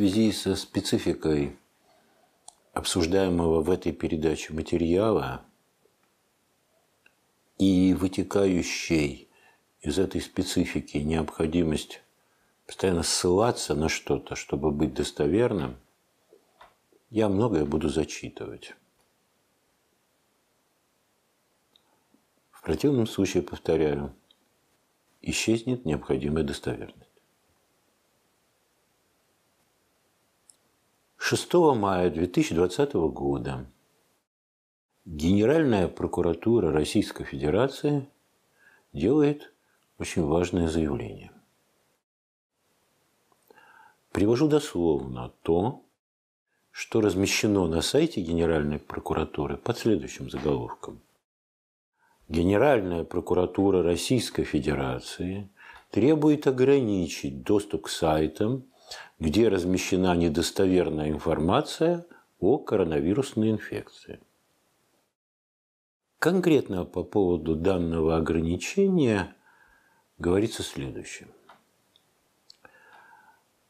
связи со спецификой обсуждаемого в этой передаче материала и вытекающей из этой специфики необходимость постоянно ссылаться на что-то, чтобы быть достоверным, я многое буду зачитывать. В противном случае, повторяю, исчезнет необходимая достоверность. 6 мая 2020 года Генеральная прокуратура Российской Федерации делает очень важное заявление. Привожу дословно то, что размещено на сайте Генеральной прокуратуры под следующим заголовком. Генеральная прокуратура Российской Федерации требует ограничить доступ к сайтам где размещена недостоверная информация о коронавирусной инфекции. Конкретно по поводу данного ограничения говорится следующее.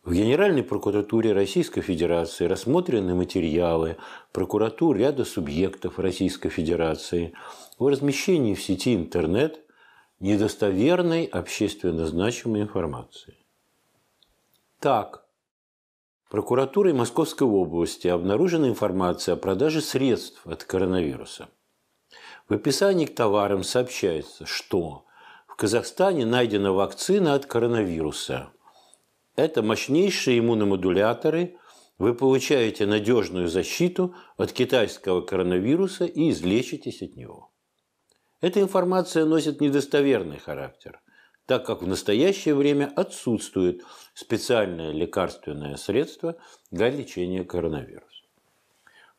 В Генеральной прокуратуре Российской Федерации рассмотрены материалы прокуратур ряда субъектов Российской Федерации о размещении в сети интернет недостоверной общественно значимой информации – так. Прокуратурой Московской области обнаружена информация о продаже средств от коронавируса. В описании к товарам сообщается, что в Казахстане найдена вакцина от коронавируса. Это мощнейшие иммуномодуляторы. Вы получаете надежную защиту от китайского коронавируса и излечитесь от него. Эта информация носит недостоверный характер так как в настоящее время отсутствует специальное лекарственное средство для лечения коронавируса.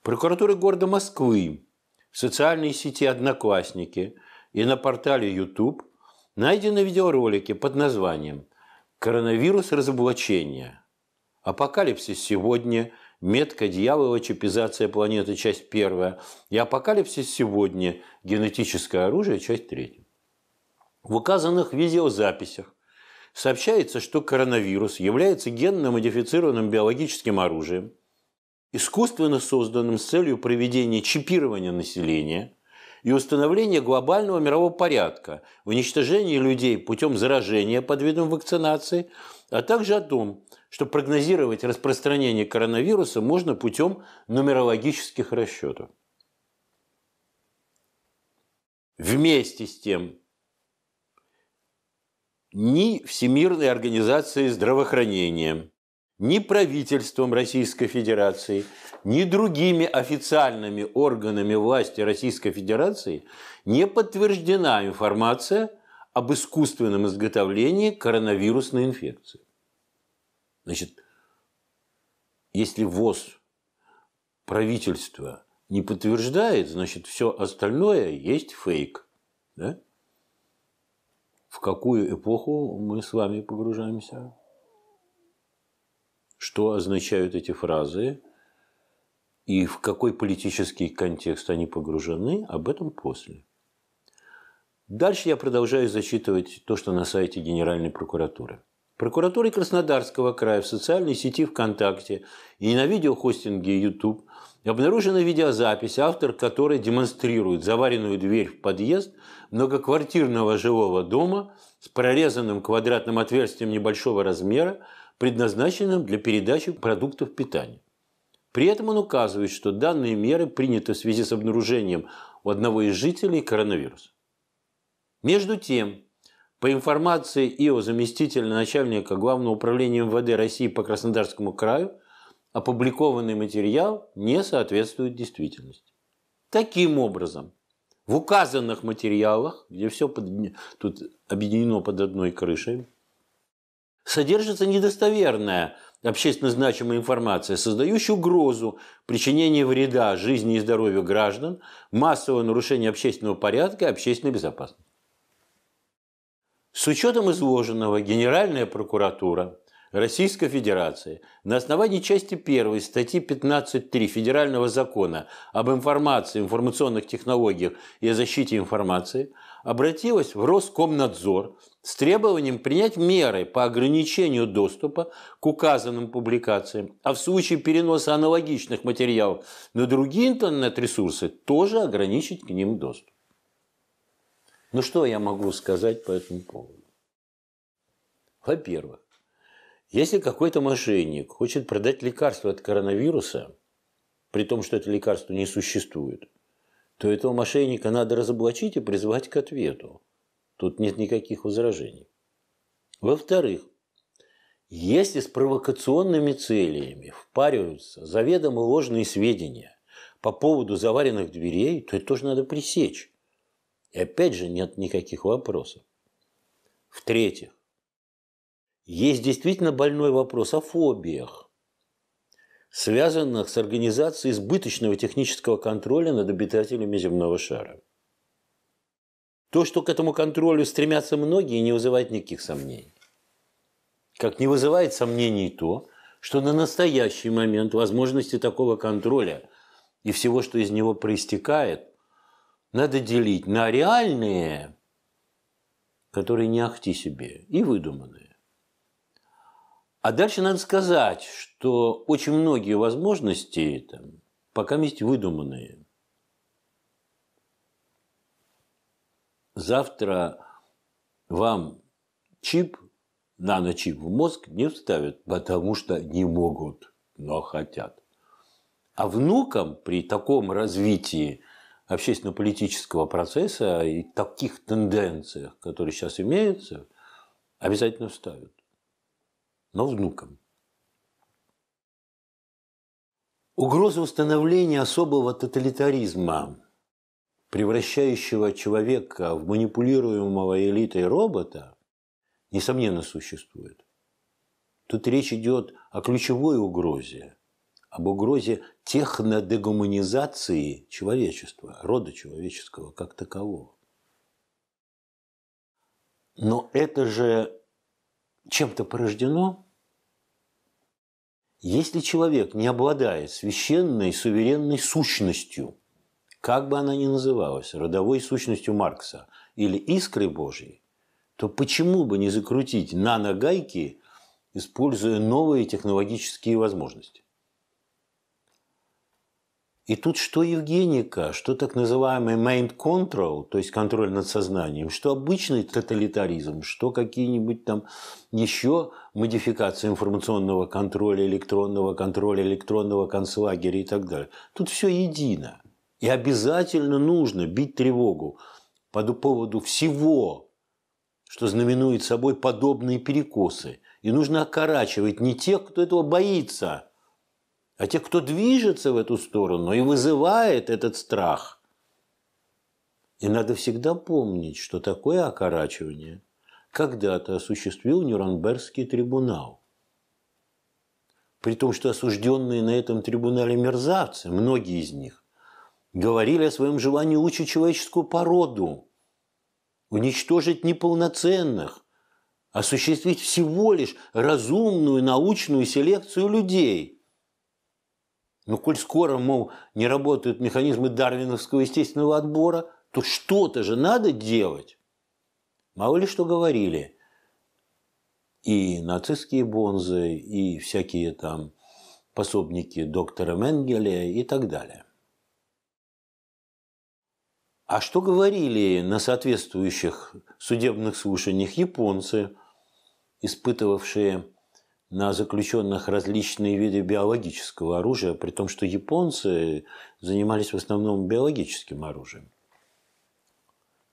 Прокуратура города Москвы в социальной сети «Одноклассники» и на портале YouTube найдены видеоролики под названием «Коронавирус разоблачения. Апокалипсис сегодня. Метка дьявола. Чипизация планеты. Часть первая. И апокалипсис сегодня. Генетическое оружие. Часть третья». В указанных видеозаписях сообщается, что коронавирус является генно-модифицированным биологическим оружием, искусственно созданным с целью проведения чипирования населения и установления глобального мирового порядка, уничтожения людей путем заражения под видом вакцинации, а также о том, что прогнозировать распространение коронавируса можно путем нумерологических расчетов. Вместе с тем, ни Всемирной организацией здравоохранения, ни правительством Российской Федерации, ни другими официальными органами власти Российской Федерации не подтверждена информация об искусственном изготовлении коронавирусной инфекции. Значит, если ВОЗ, правительство не подтверждает, значит, все остальное есть фейк. Да? в какую эпоху мы с вами погружаемся, что означают эти фразы и в какой политический контекст они погружены, об этом после. Дальше я продолжаю зачитывать то, что на сайте Генеральной прокуратуры. Прокуратура Краснодарского края в социальной сети ВКонтакте и на видеохостинге YouTube Обнаружена видеозапись, автор которой демонстрирует заваренную дверь в подъезд многоквартирного жилого дома с прорезанным квадратным отверстием небольшого размера, предназначенным для передачи продуктов питания. При этом он указывает, что данные меры приняты в связи с обнаружением у одного из жителей коронавируса. Между тем, по информации ИО заместителя начальника Главного управления МВД России по Краснодарскому краю – опубликованный материал не соответствует действительности. Таким образом, в указанных материалах, где все под, тут объединено под одной крышей, содержится недостоверная общественно значимая информация, создающая угрозу причинения вреда жизни и здоровью граждан, массового нарушения общественного порядка и общественной безопасности. С учетом изложенного Генеральная прокуратура Российской Федерации на основании части 1 статьи 15.3 Федерального закона об информации, информационных технологиях и о защите информации обратилась в Роскомнадзор с требованием принять меры по ограничению доступа к указанным публикациям, а в случае переноса аналогичных материалов на другие интернет-ресурсы тоже ограничить к ним доступ. Ну что я могу сказать по этому поводу? Во-первых, если какой-то мошенник хочет продать лекарство от коронавируса, при том, что это лекарство не существует, то этого мошенника надо разоблачить и призвать к ответу. Тут нет никаких возражений. Во-вторых, если с провокационными целями впариваются заведомо ложные сведения по поводу заваренных дверей, то это тоже надо пресечь. И опять же нет никаких вопросов. В-третьих, есть действительно больной вопрос о фобиях, связанных с организацией избыточного технического контроля над обитателями земного шара. То, что к этому контролю стремятся многие, не вызывает никаких сомнений. Как не вызывает сомнений то, что на настоящий момент возможности такого контроля и всего, что из него проистекает, надо делить на реальные, которые не ахти себе, и выдуманные. А дальше надо сказать, что очень многие возможности там, пока есть выдуманные. Завтра вам чип, наночип в мозг не вставят, потому что не могут, но хотят. А внукам при таком развитии общественно-политического процесса и таких тенденциях, которые сейчас имеются, обязательно вставят но внукам. Угроза установления особого тоталитаризма, превращающего человека в манипулируемого элитой робота, несомненно, существует. Тут речь идет о ключевой угрозе, об угрозе технодегуманизации человечества, рода человеческого как такового. Но это же чем-то порождено? Если человек не обладает священной, суверенной сущностью, как бы она ни называлась, родовой сущностью Маркса или искрой Божьей, то почему бы не закрутить нано-гайки, используя новые технологические возможности? И тут что Евгеника, что так называемый mind control, то есть контроль над сознанием, что обычный тоталитаризм, что какие-нибудь там еще модификации информационного контроля, электронного контроля, электронного концлагеря и так далее. Тут все едино. И обязательно нужно бить тревогу по поводу всего, что знаменует собой подобные перекосы. И нужно окорачивать не тех, кто этого боится – а те, кто движется в эту сторону и вызывает этот страх. И надо всегда помнить, что такое окорачивание когда-то осуществил Нюрнбергский трибунал. При том, что осужденные на этом трибунале мерзавцы, многие из них, говорили о своем желании лучше человеческую породу, уничтожить неполноценных, осуществить всего лишь разумную научную селекцию людей – но ну, коль скоро, мол, не работают механизмы дарвиновского естественного отбора, то что-то же надо делать. Мало ли что говорили. И нацистские бонзы, и всякие там пособники доктора Менгеля и так далее. А что говорили на соответствующих судебных слушаниях японцы, испытывавшие на заключенных различные виды биологического оружия, при том, что японцы занимались в основном биологическим оружием.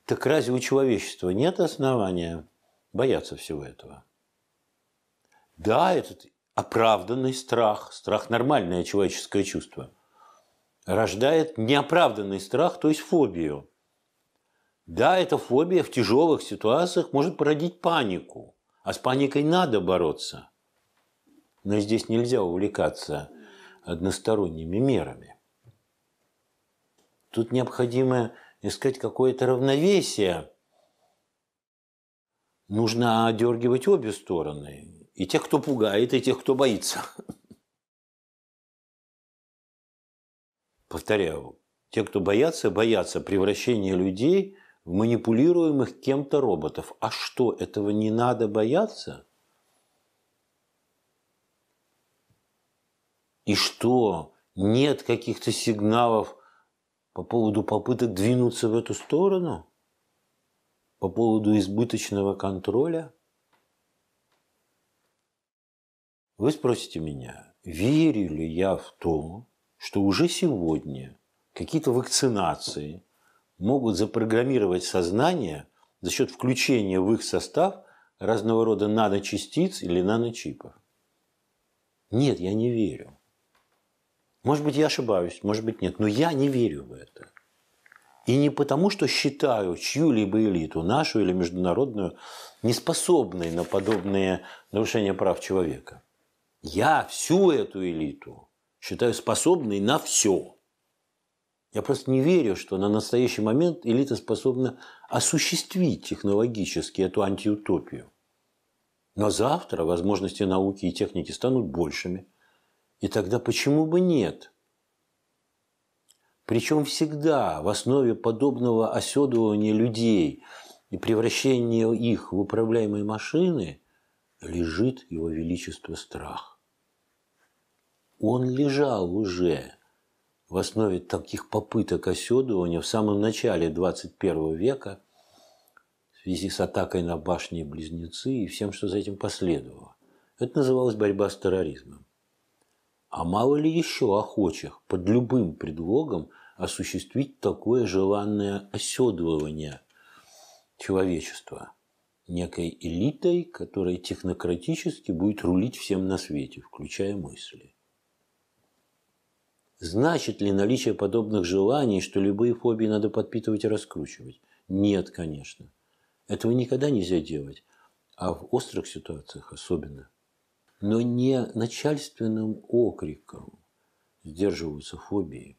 Так разве у человечества нет основания бояться всего этого? Да, этот оправданный страх, страх – нормальное человеческое чувство, рождает неоправданный страх, то есть фобию. Да, эта фобия в тяжелых ситуациях может породить панику, а с паникой надо бороться. Но здесь нельзя увлекаться односторонними мерами. Тут необходимо искать какое-то равновесие. Нужно одергивать обе стороны. И тех, кто пугает, и тех, кто боится. Повторяю, те, кто боятся, боятся превращения людей в манипулируемых кем-то роботов. А что, этого не надо бояться? И что? Нет каких-то сигналов по поводу попыток двинуться в эту сторону? По поводу избыточного контроля? Вы спросите меня, верю ли я в то, что уже сегодня какие-то вакцинации могут запрограммировать сознание за счет включения в их состав разного рода наночастиц или наночипов. Нет, я не верю. Может быть, я ошибаюсь, может быть, нет. Но я не верю в это. И не потому, что считаю чью-либо элиту, нашу или международную, неспособной на подобные нарушения прав человека. Я всю эту элиту считаю способной на все. Я просто не верю, что на настоящий момент элита способна осуществить технологически эту антиутопию. Но завтра возможности науки и техники станут большими – и тогда почему бы нет? Причем всегда в основе подобного оседывания людей и превращения их в управляемые машины лежит его величество страх. Он лежал уже в основе таких попыток оседывания в самом начале 21 века в связи с атакой на башни близнецы и всем, что за этим последовало. Это называлось борьба с терроризмом. А мало ли еще охочих под любым предлогом осуществить такое желанное оседлывание человечества некой элитой, которая технократически будет рулить всем на свете, включая мысли. Значит ли наличие подобных желаний, что любые фобии надо подпитывать и раскручивать? Нет, конечно. Этого никогда нельзя делать. А в острых ситуациях особенно – но не начальственным окриком сдерживаются фобии.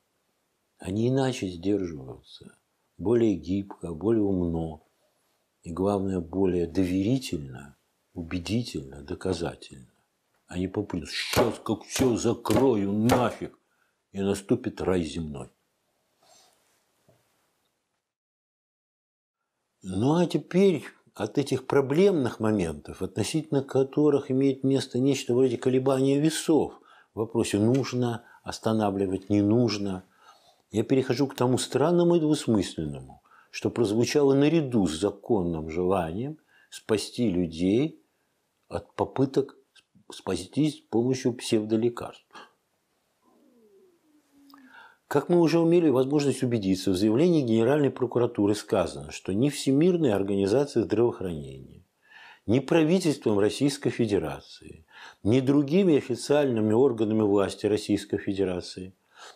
Они иначе сдерживаются, более гибко, более умно и, главное, более доверительно, убедительно, доказательно. Они попрут, сейчас как все закрою нафиг, и наступит рай земной. Ну а теперь от этих проблемных моментов, относительно которых имеет место нечто вроде колебания весов в вопросе «нужно останавливать, не нужно», я перехожу к тому странному и двусмысленному, что прозвучало наряду с законным желанием спасти людей от попыток спастись с помощью псевдолекарств. Как мы уже умели возможность убедиться, в заявлении Генеральной прокуратуры сказано, что ни Всемирной организации здравоохранения, ни правительством Российской Федерации, ни другими официальными органами власти Российской Федерации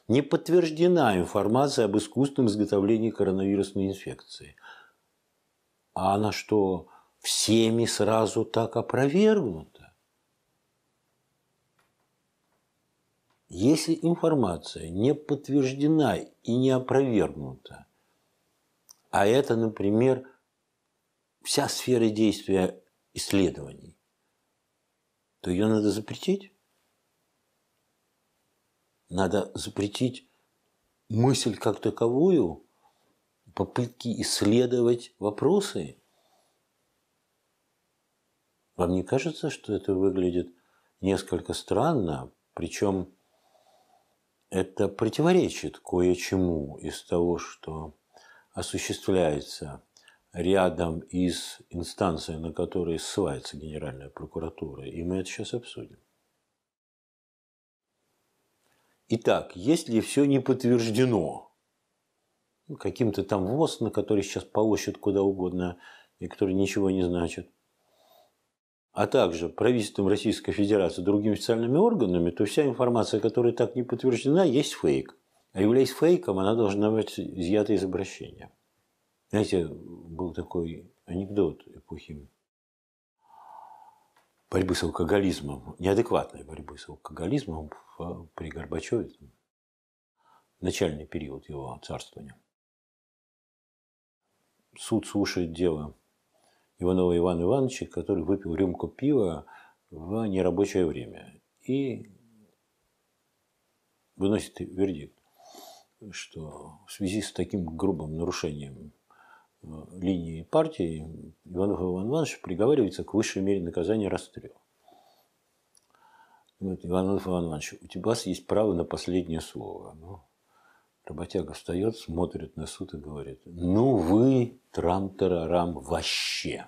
не подтверждена информация об искусственном изготовлении коронавирусной инфекции. А она что, всеми сразу так опровергнута? Если информация не подтверждена и не опровергнута, а это, например, вся сфера действия исследований, то ее надо запретить. Надо запретить мысль как таковую, попытки исследовать вопросы. Вам не кажется, что это выглядит несколько странно, причем это противоречит кое-чему из того, что осуществляется рядом из инстанций, на которые ссылается Генеральная прокуратура. И мы это сейчас обсудим. Итак, если все не подтверждено ну, каким-то там ВОЗ, на который сейчас полощет куда угодно, и который ничего не значит – а также правительством Российской Федерации, другими официальными органами, то вся информация, которая так не подтверждена, есть фейк. А являясь фейком, она должна быть изъята из обращения. Знаете, был такой анекдот эпохи борьбы с алкоголизмом, неадекватной борьбы с алкоголизмом при Горбачеве, там, начальный период его царствования. Суд слушает дело Иванова Ивана Ивановича, который выпил рюмку пива в нерабочее время и выносит вердикт, что в связи с таким грубым нарушением э, линии партии Иванов Иван Иванович приговаривается к высшей мере наказания расстрел. Иванов Иван Иванович, у тебя есть право на последнее слово. Ну, Работяга встает, смотрит на суд и говорит, ну вы, трам-тарарам, вообще.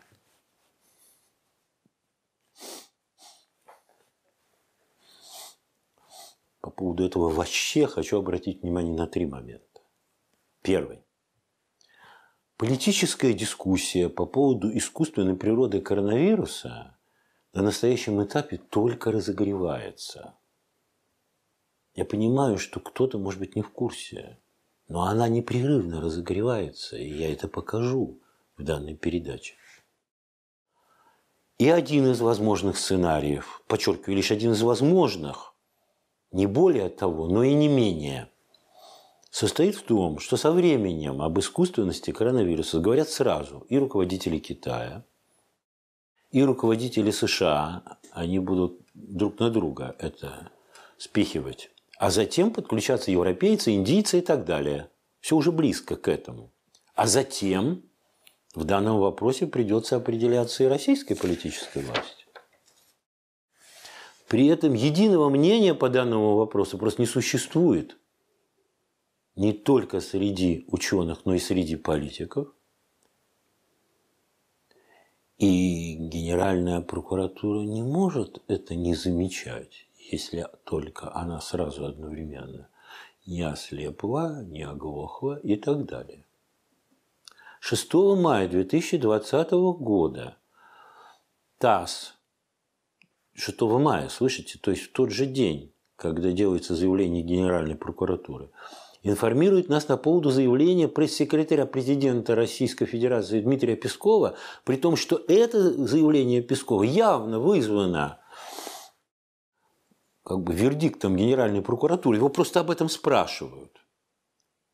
По поводу этого вообще хочу обратить внимание на три момента. Первый. Политическая дискуссия по поводу искусственной природы коронавируса на настоящем этапе только разогревается – я понимаю, что кто-то, может быть, не в курсе, но она непрерывно разогревается, и я это покажу в данной передаче. И один из возможных сценариев, подчеркиваю, лишь один из возможных, не более того, но и не менее, состоит в том, что со временем об искусственности коронавируса говорят сразу и руководители Китая, и руководители США, они будут друг на друга это спихивать. А затем подключаться европейцы, индийцы и так далее. Все уже близко к этому. А затем в данном вопросе придется определяться и российской политической власти. При этом единого мнения по данному вопросу просто не существует. Не только среди ученых, но и среди политиков. И Генеральная прокуратура не может это не замечать если только она сразу одновременно не ослепла, не оглохла и так далее. 6 мая 2020 года ТАСС, 6 мая, слышите, то есть в тот же день, когда делается заявление Генеральной прокуратуры, информирует нас на поводу заявления пресс-секретаря президента Российской Федерации Дмитрия Пескова, при том, что это заявление Пескова явно вызвано как бы вердиктом Генеральной прокуратуры, его просто об этом спрашивают.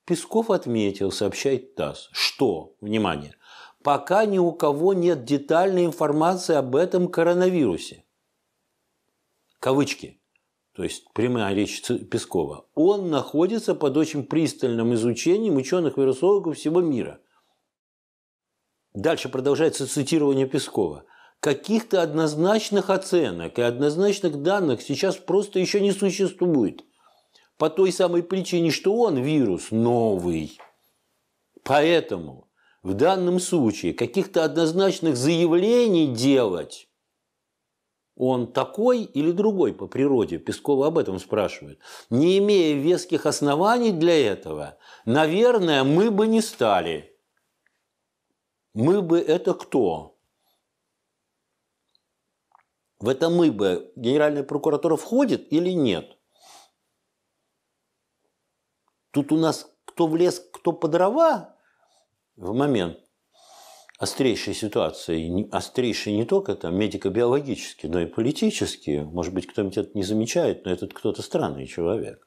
Песков отметил, сообщает ТАСС, что, внимание, пока ни у кого нет детальной информации об этом коронавирусе. Кавычки. То есть прямая речь Пескова. Он находится под очень пристальным изучением ученых-вирусологов всего мира. Дальше продолжается цитирование Пескова каких-то однозначных оценок и однозначных данных сейчас просто еще не существует. По той самой причине, что он вирус новый. Поэтому в данном случае каких-то однозначных заявлений делать он такой или другой по природе, Пескова об этом спрашивает, не имея веских оснований для этого, наверное, мы бы не стали. Мы бы это кто? в это мы бы Генеральная прокуратура входит или нет? Тут у нас кто в лес, кто по дрова в момент острейшей ситуации, острейшей не только там медико-биологически, но и политически. Может быть, кто-нибудь это не замечает, но этот кто-то странный человек.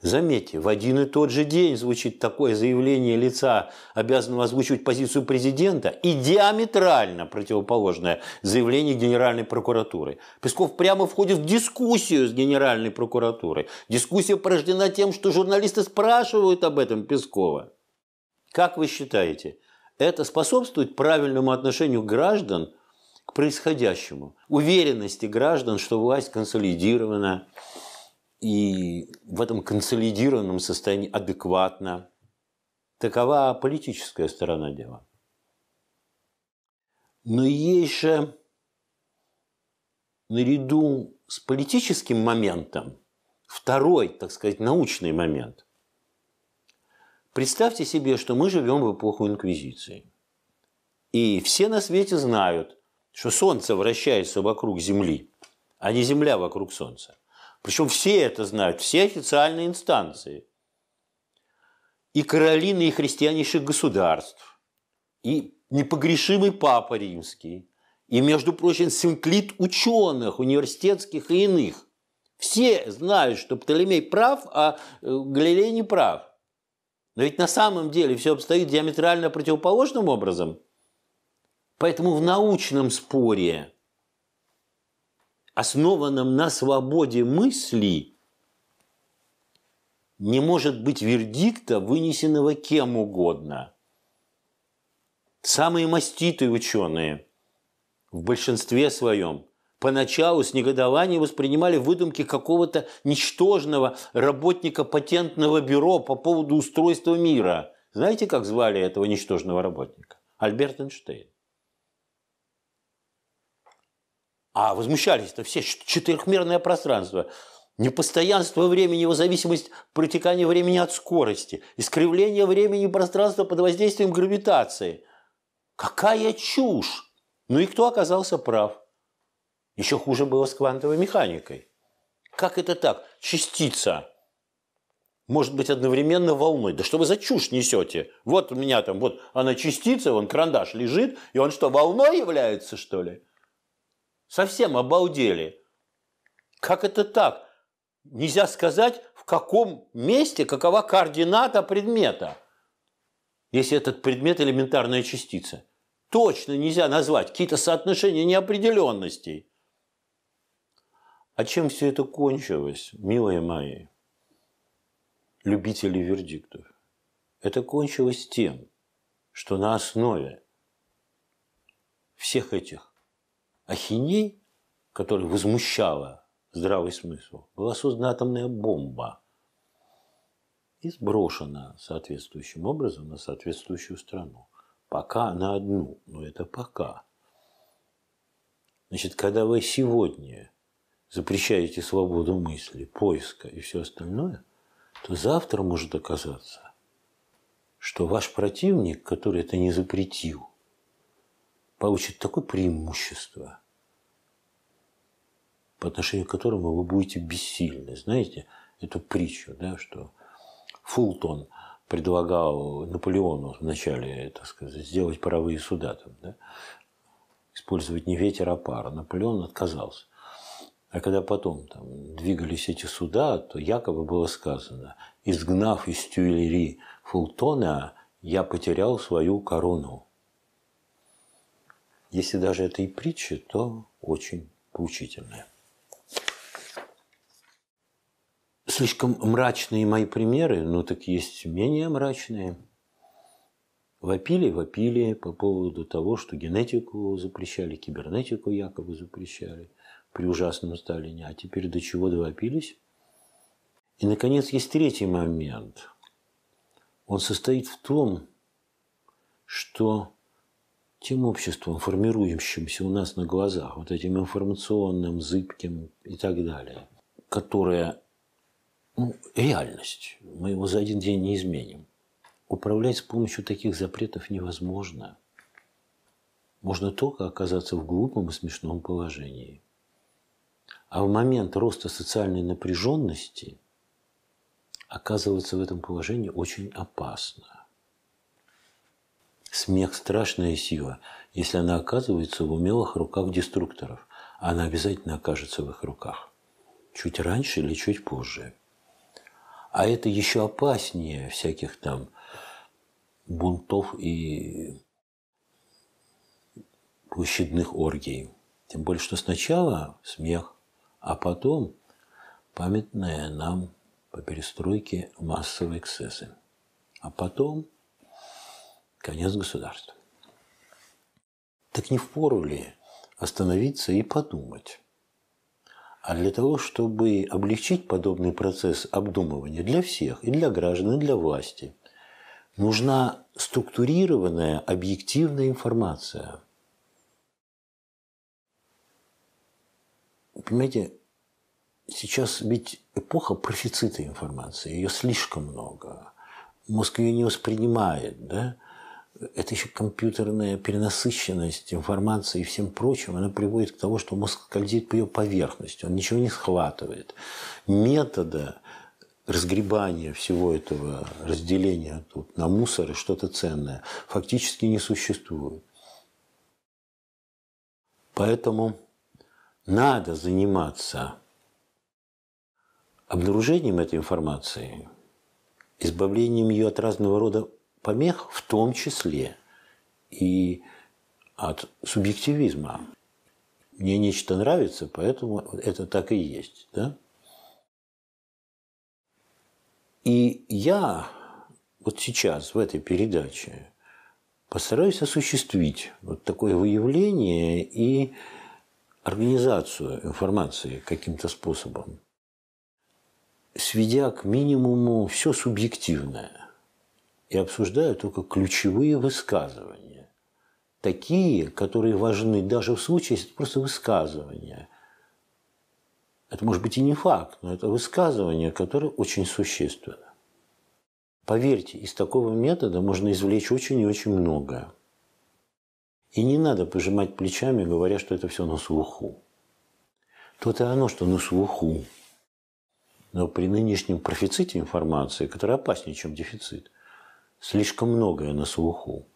Заметьте, в один и тот же день звучит такое заявление лица, обязанного озвучивать позицию президента, и диаметрально противоположное заявление Генеральной прокуратуры. Песков прямо входит в дискуссию с Генеральной прокуратурой. Дискуссия порождена тем, что журналисты спрашивают об этом Пескова. Как вы считаете, это способствует правильному отношению граждан к происходящему, уверенности граждан, что власть консолидирована, и в этом консолидированном состоянии адекватно. Такова политическая сторона дела. Но есть же наряду с политическим моментом второй, так сказать, научный момент. Представьте себе, что мы живем в эпоху инквизиции. И все на свете знают, что Солнце вращается вокруг Земли, а не Земля вокруг Солнца. Причем все это знают, все официальные инстанции. И короли и христианнейших государств, и непогрешимый папа римский, и, между прочим, синклит ученых, университетских и иных. Все знают, что Птолемей прав, а э, Галилей не прав. Но ведь на самом деле все обстоит диаметрально противоположным образом. Поэтому в научном споре основанном на свободе мысли, не может быть вердикта, вынесенного кем угодно. Самые маститые ученые в большинстве своем поначалу с негодованием воспринимали выдумки какого-то ничтожного работника патентного бюро по поводу устройства мира. Знаете, как звали этого ничтожного работника? Альберт Эйнштейн. А возмущались-то все, четырехмерное пространство. Непостоянство времени, его зависимость протекания времени от скорости, искривление времени и пространства под воздействием гравитации. Какая чушь! Ну и кто оказался прав? Еще хуже было с квантовой механикой. Как это так? Частица может быть одновременно волной. Да что вы за чушь несете? Вот у меня там, вот она частица, вон карандаш лежит, и он что, волной является, что ли? Совсем обалдели. Как это так? Нельзя сказать, в каком месте, какова координата предмета, если этот предмет элементарная частица. Точно нельзя назвать какие-то соотношения неопределенностей. А чем все это кончилось, милые мои, любители вердиктов? Это кончилось тем, что на основе всех этих ахиней, которая возмущала здравый смысл, была создана атомная бомба и сброшена соответствующим образом на соответствующую страну. Пока на одну, но это пока. Значит, когда вы сегодня запрещаете свободу мысли, поиска и все остальное, то завтра может оказаться, что ваш противник, который это не запретил, получит такое преимущество, по отношению к которому вы будете бессильны. Знаете эту притчу, да, что Фултон предлагал Наполеону вначале, так сказать, сделать паровые суда, там, да, использовать не ветер, а пар. Наполеон отказался. А когда потом там, двигались эти суда, то якобы было сказано, изгнав из Тюильри Фултона, я потерял свою корону. Если даже это и притча, то очень поучительная. Слишком мрачные мои примеры, но так есть менее мрачные. Вопили, вопили по поводу того, что генетику запрещали, кибернетику якобы запрещали при ужасном Сталине. А теперь до чего довопились? И, наконец, есть третий момент. Он состоит в том, что тем обществом, формирующимся у нас на глазах, вот этим информационным, зыбким и так далее, которое ну, реальность, мы его за один день не изменим. Управлять с помощью таких запретов невозможно. Можно только оказаться в глупом и смешном положении. А в момент роста социальной напряженности оказываться в этом положении очень опасно. Смех – страшная сила, если она оказывается в умелых руках деструкторов. Она обязательно окажется в их руках. Чуть раньше или чуть позже. А это еще опаснее всяких там бунтов и площадных оргий. Тем более, что сначала смех, а потом памятные нам по перестройке массовые эксцессы. А потом – конец государства. Так не впору ли остановиться и подумать? А для того, чтобы облегчить подобный процесс обдумывания для всех, и для граждан, и для власти, нужна структурированная, объективная информация. Понимаете, сейчас ведь эпоха профицита информации, ее слишком много. Мозг ее не воспринимает, да? это еще компьютерная перенасыщенность информации и всем прочим, она приводит к тому, что мозг скользит по ее поверхности, он ничего не схватывает. Метода разгребания всего этого разделения тут на мусор и что-то ценное фактически не существует. Поэтому надо заниматься обнаружением этой информации, избавлением ее от разного рода помех в том числе и от субъективизма. Мне нечто нравится, поэтому это так и есть. Да? И я вот сейчас в этой передаче постараюсь осуществить вот такое выявление и организацию информации каким-то способом, сведя к минимуму все субъективное и обсуждаю только ключевые высказывания. Такие, которые важны даже в случае, если это просто высказывание. Это может быть и не факт, но это высказывание, которое очень существенно. Поверьте, из такого метода можно извлечь очень и очень многое. И не надо пожимать плечами, говоря, что это все на слуху. То-то и оно, что на слуху. Но при нынешнем профиците информации, который опаснее, чем дефицит – Слишком многое на слуху.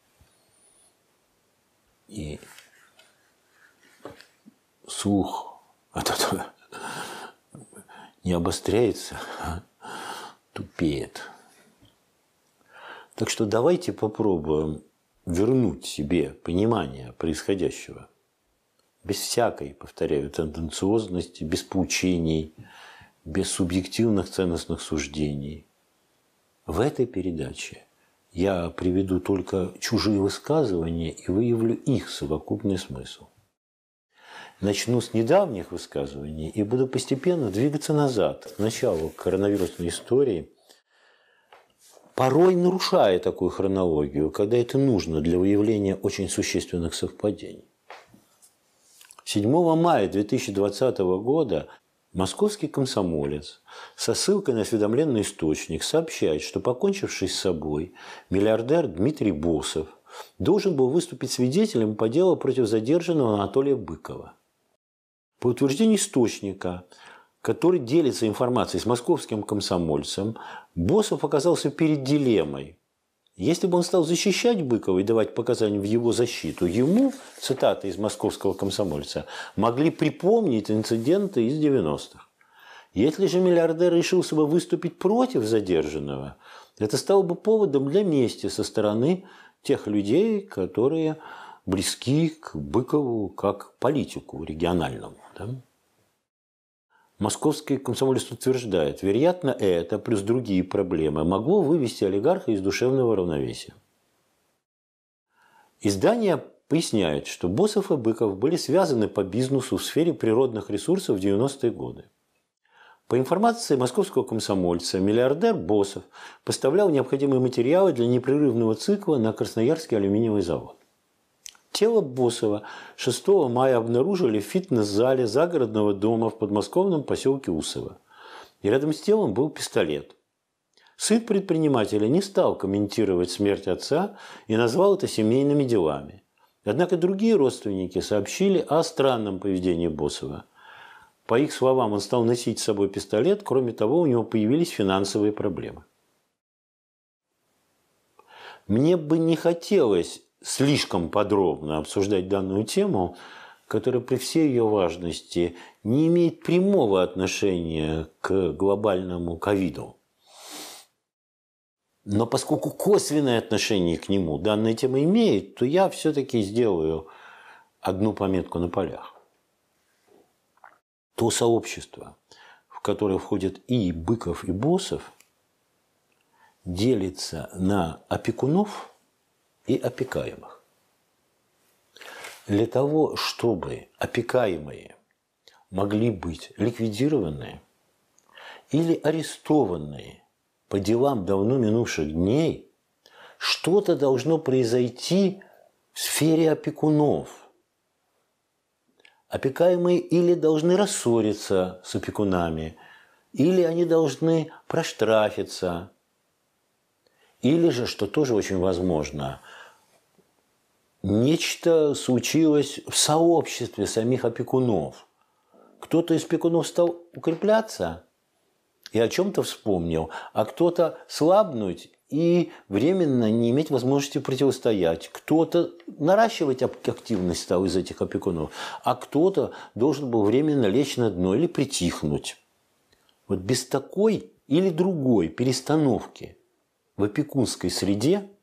И слух от этого не обостряется, а тупеет. Так что давайте попробуем вернуть себе понимание происходящего. Без всякой, повторяю, тенденциозности, без поучений, без субъективных ценностных суждений. В этой передаче – я приведу только чужие высказывания и выявлю их совокупный смысл. Начну с недавних высказываний и буду постепенно двигаться назад, к началу коронавирусной истории. Порой нарушая такую хронологию, когда это нужно для выявления очень существенных совпадений. 7 мая 2020 года Московский комсомолец со ссылкой на осведомленный источник сообщает, что покончивший с собой миллиардер Дмитрий Босов должен был выступить свидетелем по делу против задержанного Анатолия Быкова. По утверждению источника, который делится информацией с московским комсомольцем, Босов оказался перед дилеммой если бы он стал защищать Быкова и давать показания в его защиту, ему, цитата из московского комсомольца, могли припомнить инциденты из 90-х. Если же миллиардер решился бы выступить против задержанного, это стало бы поводом для мести со стороны тех людей, которые близки к Быкову как к политику региональному. Да? Московский комсомолец утверждает, вероятно, это плюс другие проблемы могло вывести олигарха из душевного равновесия. Издание поясняет, что Босов и Быков были связаны по бизнесу в сфере природных ресурсов в 90-е годы. По информации московского комсомольца, миллиардер Босов поставлял необходимые материалы для непрерывного цикла на Красноярский алюминиевый завод. Тело Босова 6 мая обнаружили в фитнес-зале загородного дома в подмосковном поселке Усово. И рядом с телом был пистолет. Сын предпринимателя не стал комментировать смерть отца и назвал это семейными делами. Однако другие родственники сообщили о странном поведении Босова. По их словам, он стал носить с собой пистолет, кроме того, у него появились финансовые проблемы. Мне бы не хотелось слишком подробно обсуждать данную тему, которая при всей ее важности не имеет прямого отношения к глобальному ковиду. Но поскольку косвенное отношение к нему данная тема имеет, то я все-таки сделаю одну пометку на полях. То сообщество, в которое входят и быков, и боссов, делится на опекунов – и опекаемых. Для того, чтобы опекаемые могли быть ликвидированы или арестованы по делам давно минувших дней, что-то должно произойти в сфере опекунов. Опекаемые или должны рассориться с опекунами, или они должны проштрафиться, или же, что тоже очень возможно – Нечто случилось в сообществе самих опекунов. Кто-то из опекунов стал укрепляться и о чем-то вспомнил, а кто-то слабнуть и временно не иметь возможности противостоять. Кто-то наращивать активность стал из этих опекунов, а кто-то должен был временно лечь на дно или притихнуть. Вот без такой или другой перестановки в опекунской среде –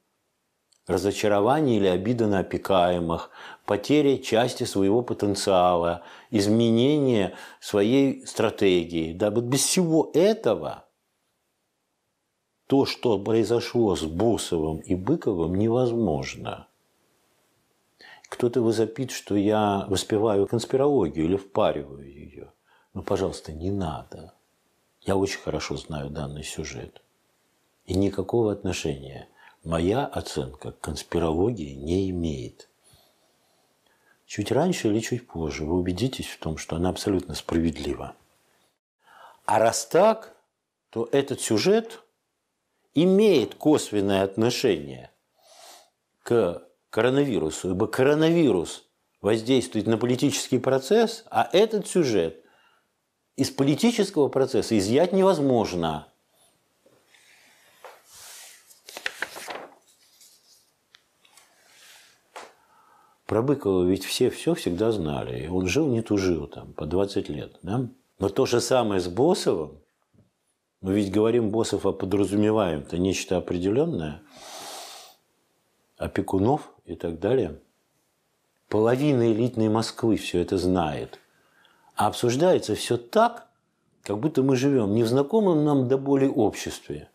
разочарование или обида на опекаемых, потеря части своего потенциала, изменение своей стратегии. Да, вот без всего этого то, что произошло с Бусовым и Быковым, невозможно. Кто-то возопит, что я воспеваю конспирологию или впариваю ее. Ну, пожалуйста, не надо. Я очень хорошо знаю данный сюжет. И никакого отношения – моя оценка конспирологии не имеет. Чуть раньше или чуть позже вы убедитесь в том, что она абсолютно справедлива. А раз так, то этот сюжет имеет косвенное отношение к коронавирусу, ибо коронавирус воздействует на политический процесс, а этот сюжет из политического процесса изъять невозможно. Про Быкова ведь все все всегда знали. И он жил, не тужил там, по 20 лет. Да? Но то же самое с Босовым, мы ведь говорим Босов, а подразумеваем-то нечто определенное, опекунов и так далее. Половина элитной Москвы все это знает. А обсуждается все так, как будто мы живем не в знакомом нам до боли обществе,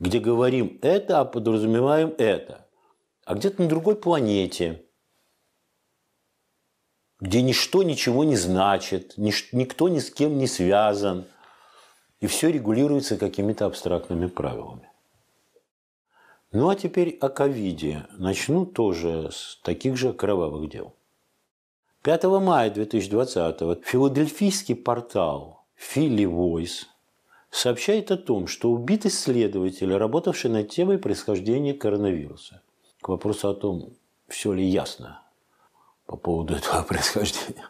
где говорим это, а подразумеваем это. А где-то на другой планете, где ничто ничего не значит, нич- никто ни с кем не связан, и все регулируется какими-то абстрактными правилами. Ну а теперь о ковиде. Начну тоже с таких же кровавых дел. 5 мая 2020 филадельфийский портал Philly Voice сообщает о том, что убит исследователь, работавший над темой происхождения коронавируса. К вопросу о том, все ли ясно по поводу этого происхождения.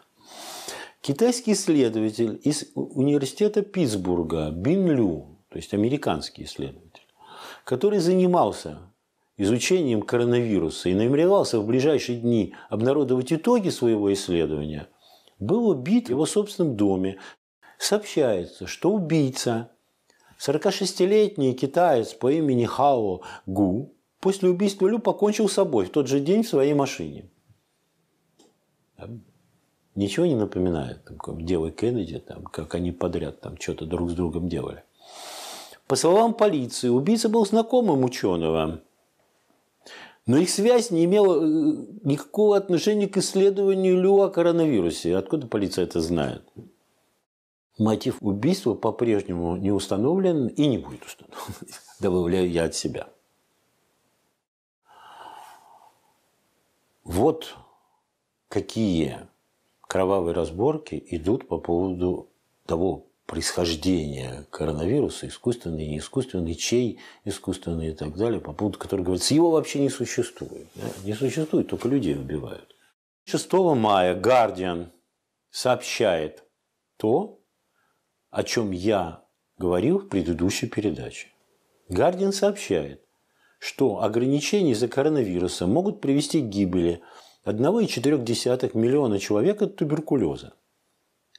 Китайский исследователь из университета Питтсбурга Бин Лю, то есть американский исследователь, который занимался изучением коронавируса и намеревался в ближайшие дни обнародовать итоги своего исследования, был убит в его собственном доме сообщается, что убийца, 46-летний китаец по имени Хао Гу, после убийства Лю покончил с собой в тот же день в своей машине. Ничего не напоминает, там, как дело Кеннеди, там, как они подряд там что-то друг с другом делали. По словам полиции, убийца был знакомым ученого, но их связь не имела э, никакого отношения к исследованию Лю о коронавирусе. Откуда полиция это знает? Мотив убийства по-прежнему не установлен и не будет установлен, добавляю я от себя. Вот какие кровавые разборки идут по поводу того происхождения коронавируса, искусственный, не искусственный, чей искусственный и так далее, по поводу которого говорится, его вообще не существует. Да? Не существует, только людей убивают. 6 мая Guardian сообщает то, о чем я говорил в предыдущей передаче. Гардин сообщает, что ограничения из-за коронавируса могут привести к гибели 1,4 миллиона человек от туберкулеза.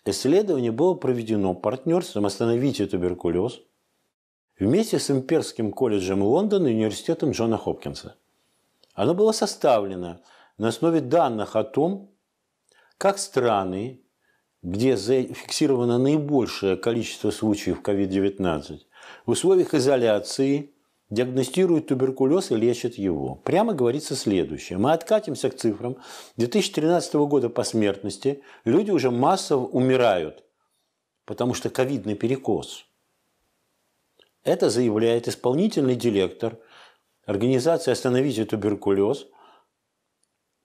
Исследование было проведено партнерством «Остановите туберкулез» вместе с Имперским колледжем Лондона и университетом Джона Хопкинса. Оно было составлено на основе данных о том, как страны где зафиксировано наибольшее количество случаев COVID-19, в условиях изоляции диагностируют туберкулез и лечат его. Прямо говорится следующее. Мы откатимся к цифрам 2013 года по смертности. Люди уже массово умирают, потому что ковидный перекос. Это заявляет исполнительный директор организации «Остановите туберкулез»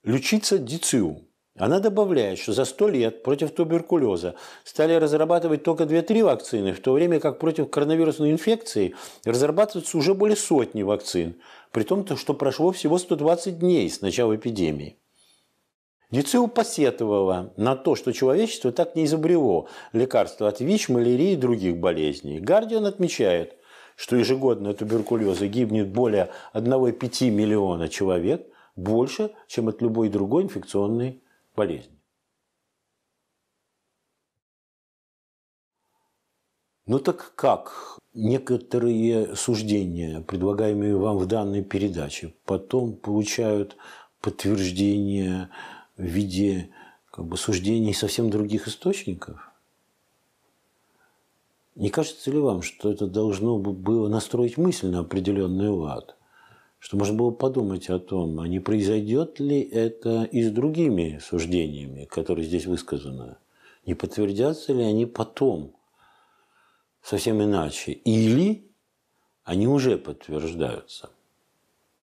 Лючица Дициу. Она добавляет, что за 100 лет против туберкулеза стали разрабатывать только 2-3 вакцины, в то время как против коронавирусной инфекции разрабатываются уже более сотни вакцин, при том, что прошло всего 120 дней с начала эпидемии. Дицеу посетовала на то, что человечество так не изобрело лекарства от ВИЧ, малярии и других болезней. Гардиан отмечает, что ежегодно от туберкулеза гибнет более 1,5 миллиона человек, больше, чем от любой другой инфекционной болезни. Ну так как некоторые суждения, предлагаемые вам в данной передаче, потом получают подтверждение в виде как бы, суждений совсем других источников? Не кажется ли вам, что это должно было настроить мысль на определенный лад? что можно было подумать о том, а не произойдет ли это и с другими суждениями, которые здесь высказаны. Не подтвердятся ли они потом совсем иначе? Или они уже подтверждаются?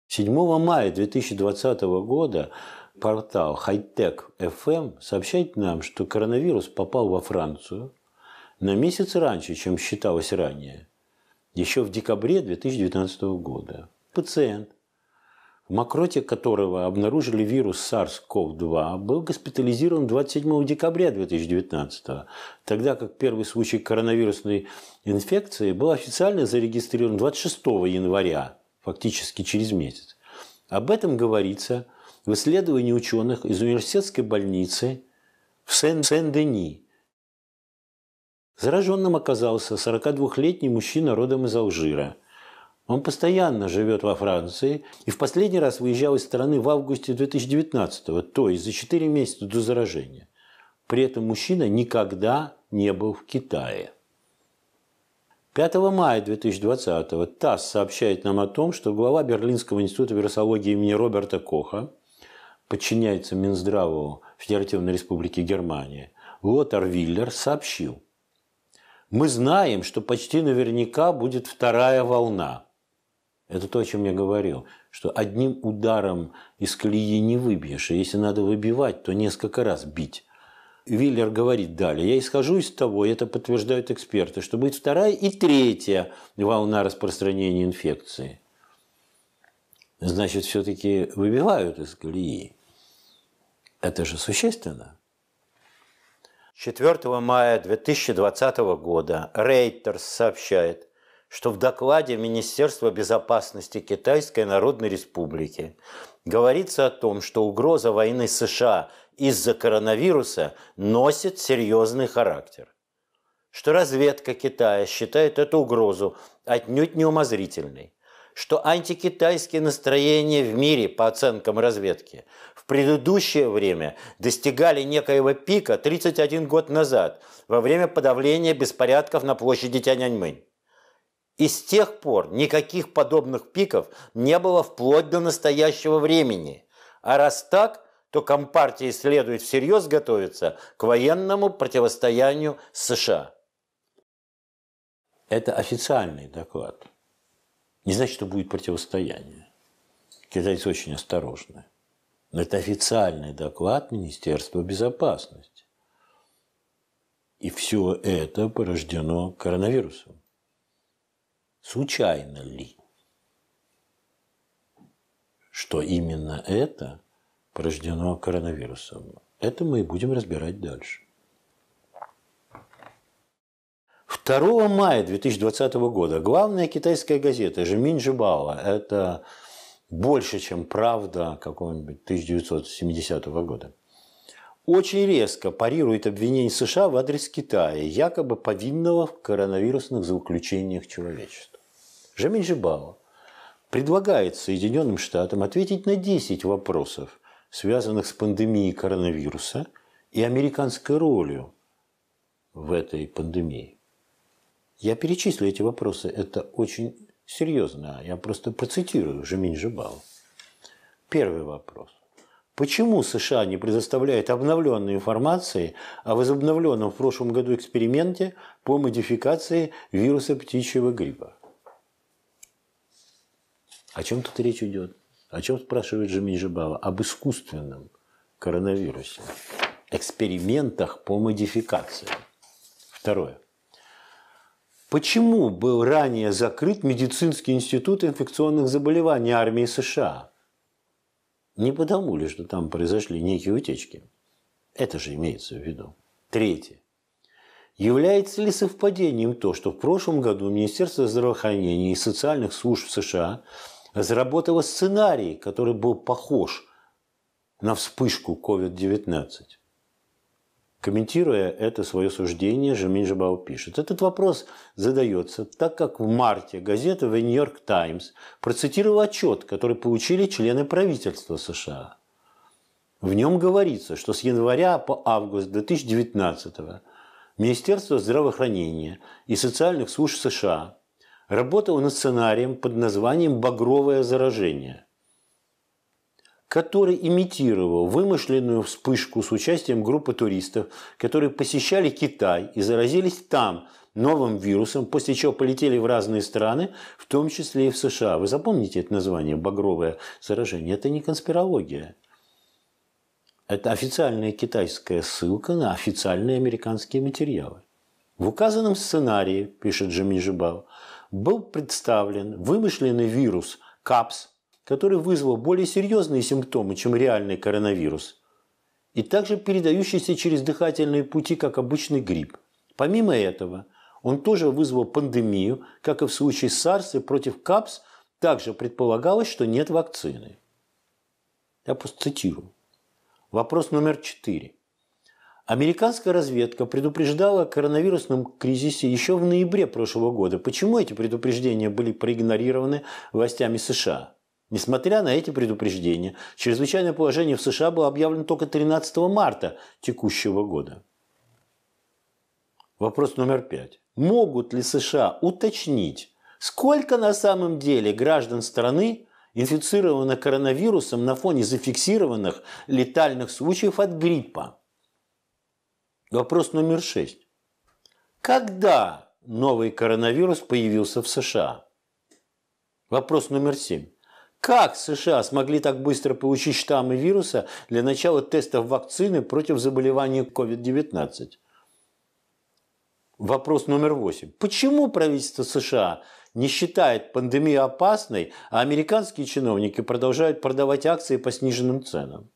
7 мая 2020 года портал Hightech FM эм сообщает нам, что коронавирус попал во Францию на месяц раньше, чем считалось ранее, еще в декабре 2019 года пациент, в мокроте которого обнаружили вирус SARS-CoV-2, был госпитализирован 27 декабря 2019 тогда как первый случай коронавирусной инфекции был официально зарегистрирован 26 января, фактически через месяц. Об этом говорится в исследовании ученых из университетской больницы в Сен-Дени. Зараженным оказался 42-летний мужчина родом из Алжира – он постоянно живет во Франции и в последний раз выезжал из страны в августе 2019-го, то есть за 4 месяца до заражения. При этом мужчина никогда не был в Китае. 5 мая 2020-го ТАСС сообщает нам о том, что глава Берлинского института вирусологии имени Роберта Коха подчиняется Минздраву Федеративной Республики Германия, Лотар Виллер сообщил, мы знаем, что почти наверняка будет вторая волна – это то, о чем я говорил, что одним ударом из колеи не выбьешь, А если надо выбивать, то несколько раз бить. Виллер говорит далее, я исхожу из того, это подтверждают эксперты, что будет вторая и третья волна распространения инфекции. Значит, все-таки выбивают из колеи. Это же существенно. 4 мая 2020 года Рейтерс сообщает, что в докладе Министерства безопасности Китайской Народной Республики говорится о том, что угроза войны США из-за коронавируса носит серьезный характер, что разведка Китая считает эту угрозу отнюдь не умозрительной, что антикитайские настроения в мире, по оценкам разведки, в предыдущее время достигали некоего пика 31 год назад во время подавления беспорядков на площади Тяньаньмэнь. И с тех пор никаких подобных пиков не было вплоть до настоящего времени. А раз так, то Компартии следует всерьез готовиться к военному противостоянию США. Это официальный доклад. Не значит, что будет противостояние. Китайцы очень осторожны. Но это официальный доклад Министерства безопасности. И все это порождено коронавирусом случайно ли, что именно это порождено коронавирусом. Это мы и будем разбирать дальше. 2 мая 2020 года главная китайская газета «Жемин Жибао» – это больше, чем «Правда» какого-нибудь 1970 года – очень резко парирует обвинение США в адрес Китая, якобы повинного в коронавирусных заключениях человечества. Жаминджибао предлагает Соединенным Штатам ответить на 10 вопросов, связанных с пандемией коронавируса и американской ролью в этой пандемии. Я перечислю эти вопросы, это очень серьезно, я просто процитирую Жемин Жибал. Первый вопрос. Почему США не предоставляет обновленной информации о возобновленном в прошлом году эксперименте по модификации вируса птичьего гриппа? О чем тут речь идет? О чем спрашивает Жеминжибава? Об искусственном коронавирусе, экспериментах по модификации. Второе. Почему был ранее закрыт медицинский институт инфекционных заболеваний армии США? Не потому ли, что там произошли некие утечки? Это же имеется в виду. Третье. Является ли совпадением то, что в прошлом году Министерство здравоохранения и социальных служб США разработала сценарий, который был похож на вспышку COVID-19. Комментируя это свое суждение, Жемин Жабау пишет. Этот вопрос задается, так как в марте газета The New York Times процитировала отчет, который получили члены правительства США. В нем говорится, что с января по август 2019 Министерство здравоохранения и социальных служб США работал над сценарием под названием «Багровое заражение», который имитировал вымышленную вспышку с участием группы туристов, которые посещали Китай и заразились там новым вирусом, после чего полетели в разные страны, в том числе и в США. Вы запомните это название «Багровое заражение»? Это не конспирология. Это официальная китайская ссылка на официальные американские материалы. В указанном сценарии, пишет Джимми Жибал, был представлен вымышленный вирус КАПС, который вызвал более серьезные симптомы, чем реальный коронавирус, и также передающийся через дыхательные пути, как обычный грипп. Помимо этого, он тоже вызвал пандемию, как и в случае SARS и против КАПС, также предполагалось, что нет вакцины. Я просто цитирую. Вопрос номер четыре. Американская разведка предупреждала о коронавирусном кризисе еще в ноябре прошлого года. Почему эти предупреждения были проигнорированы властями США? Несмотря на эти предупреждения, чрезвычайное положение в США было объявлено только 13 марта текущего года. Вопрос номер пять. Могут ли США уточнить, сколько на самом деле граждан страны инфицировано коронавирусом на фоне зафиксированных летальных случаев от гриппа? Вопрос номер шесть. Когда новый коронавирус появился в США? Вопрос номер семь. Как США смогли так быстро получить штаммы вируса для начала тестов вакцины против заболевания COVID-19? Вопрос номер восемь. Почему правительство США не считает пандемию опасной, а американские чиновники продолжают продавать акции по сниженным ценам?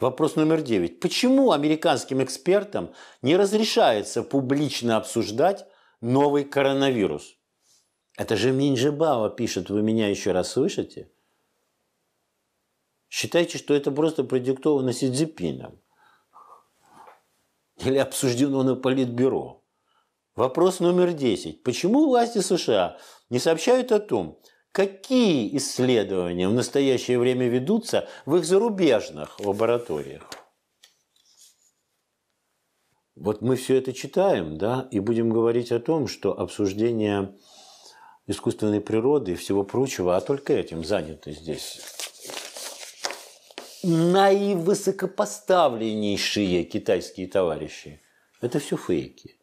Вопрос номер девять. Почему американским экспертам не разрешается публично обсуждать новый коронавирус? Это же Минджи Бава пишет, вы меня еще раз слышите? Считайте, что это просто продиктовано Сидзипином. Или обсуждено на Политбюро. Вопрос номер 10. Почему власти США не сообщают о том, Какие исследования в настоящее время ведутся в их зарубежных лабораториях? Вот мы все это читаем, да, и будем говорить о том, что обсуждение искусственной природы и всего прочего, а только этим заняты здесь наивысокопоставленнейшие китайские товарищи. Это все фейки.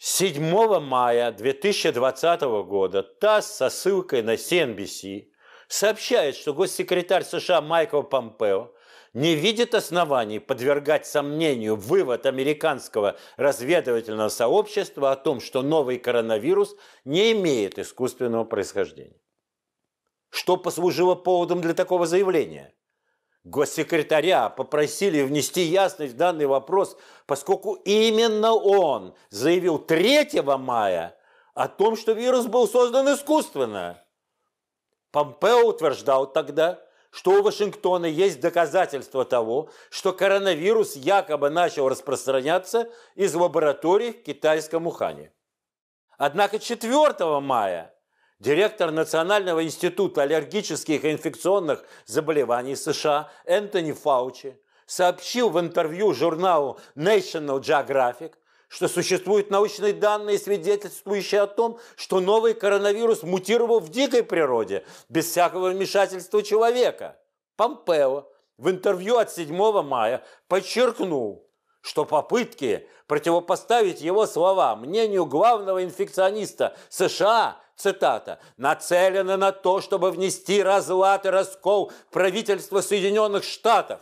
7 мая 2020 года ТАСС со ссылкой на CNBC сообщает, что госсекретарь США Майкл Помпео не видит оснований подвергать сомнению вывод американского разведывательного сообщества о том, что новый коронавирус не имеет искусственного происхождения. Что послужило поводом для такого заявления? госсекретаря попросили внести ясность в данный вопрос, поскольку именно он заявил 3 мая о том, что вирус был создан искусственно. Помпео утверждал тогда, что у Вашингтона есть доказательства того, что коронавирус якобы начал распространяться из лабораторий в китайском Ухане. Однако 4 мая Директор Национального института аллергических и инфекционных заболеваний США Энтони Фаучи сообщил в интервью журналу National Geographic, что существуют научные данные, свидетельствующие о том, что новый коронавирус мутировал в дикой природе, без всякого вмешательства человека. Помпео в интервью от 7 мая подчеркнул, что попытки противопоставить его слова мнению главного инфекциониста США, цитата, нацелены на то, чтобы внести разлад и раскол правительства Соединенных Штатов.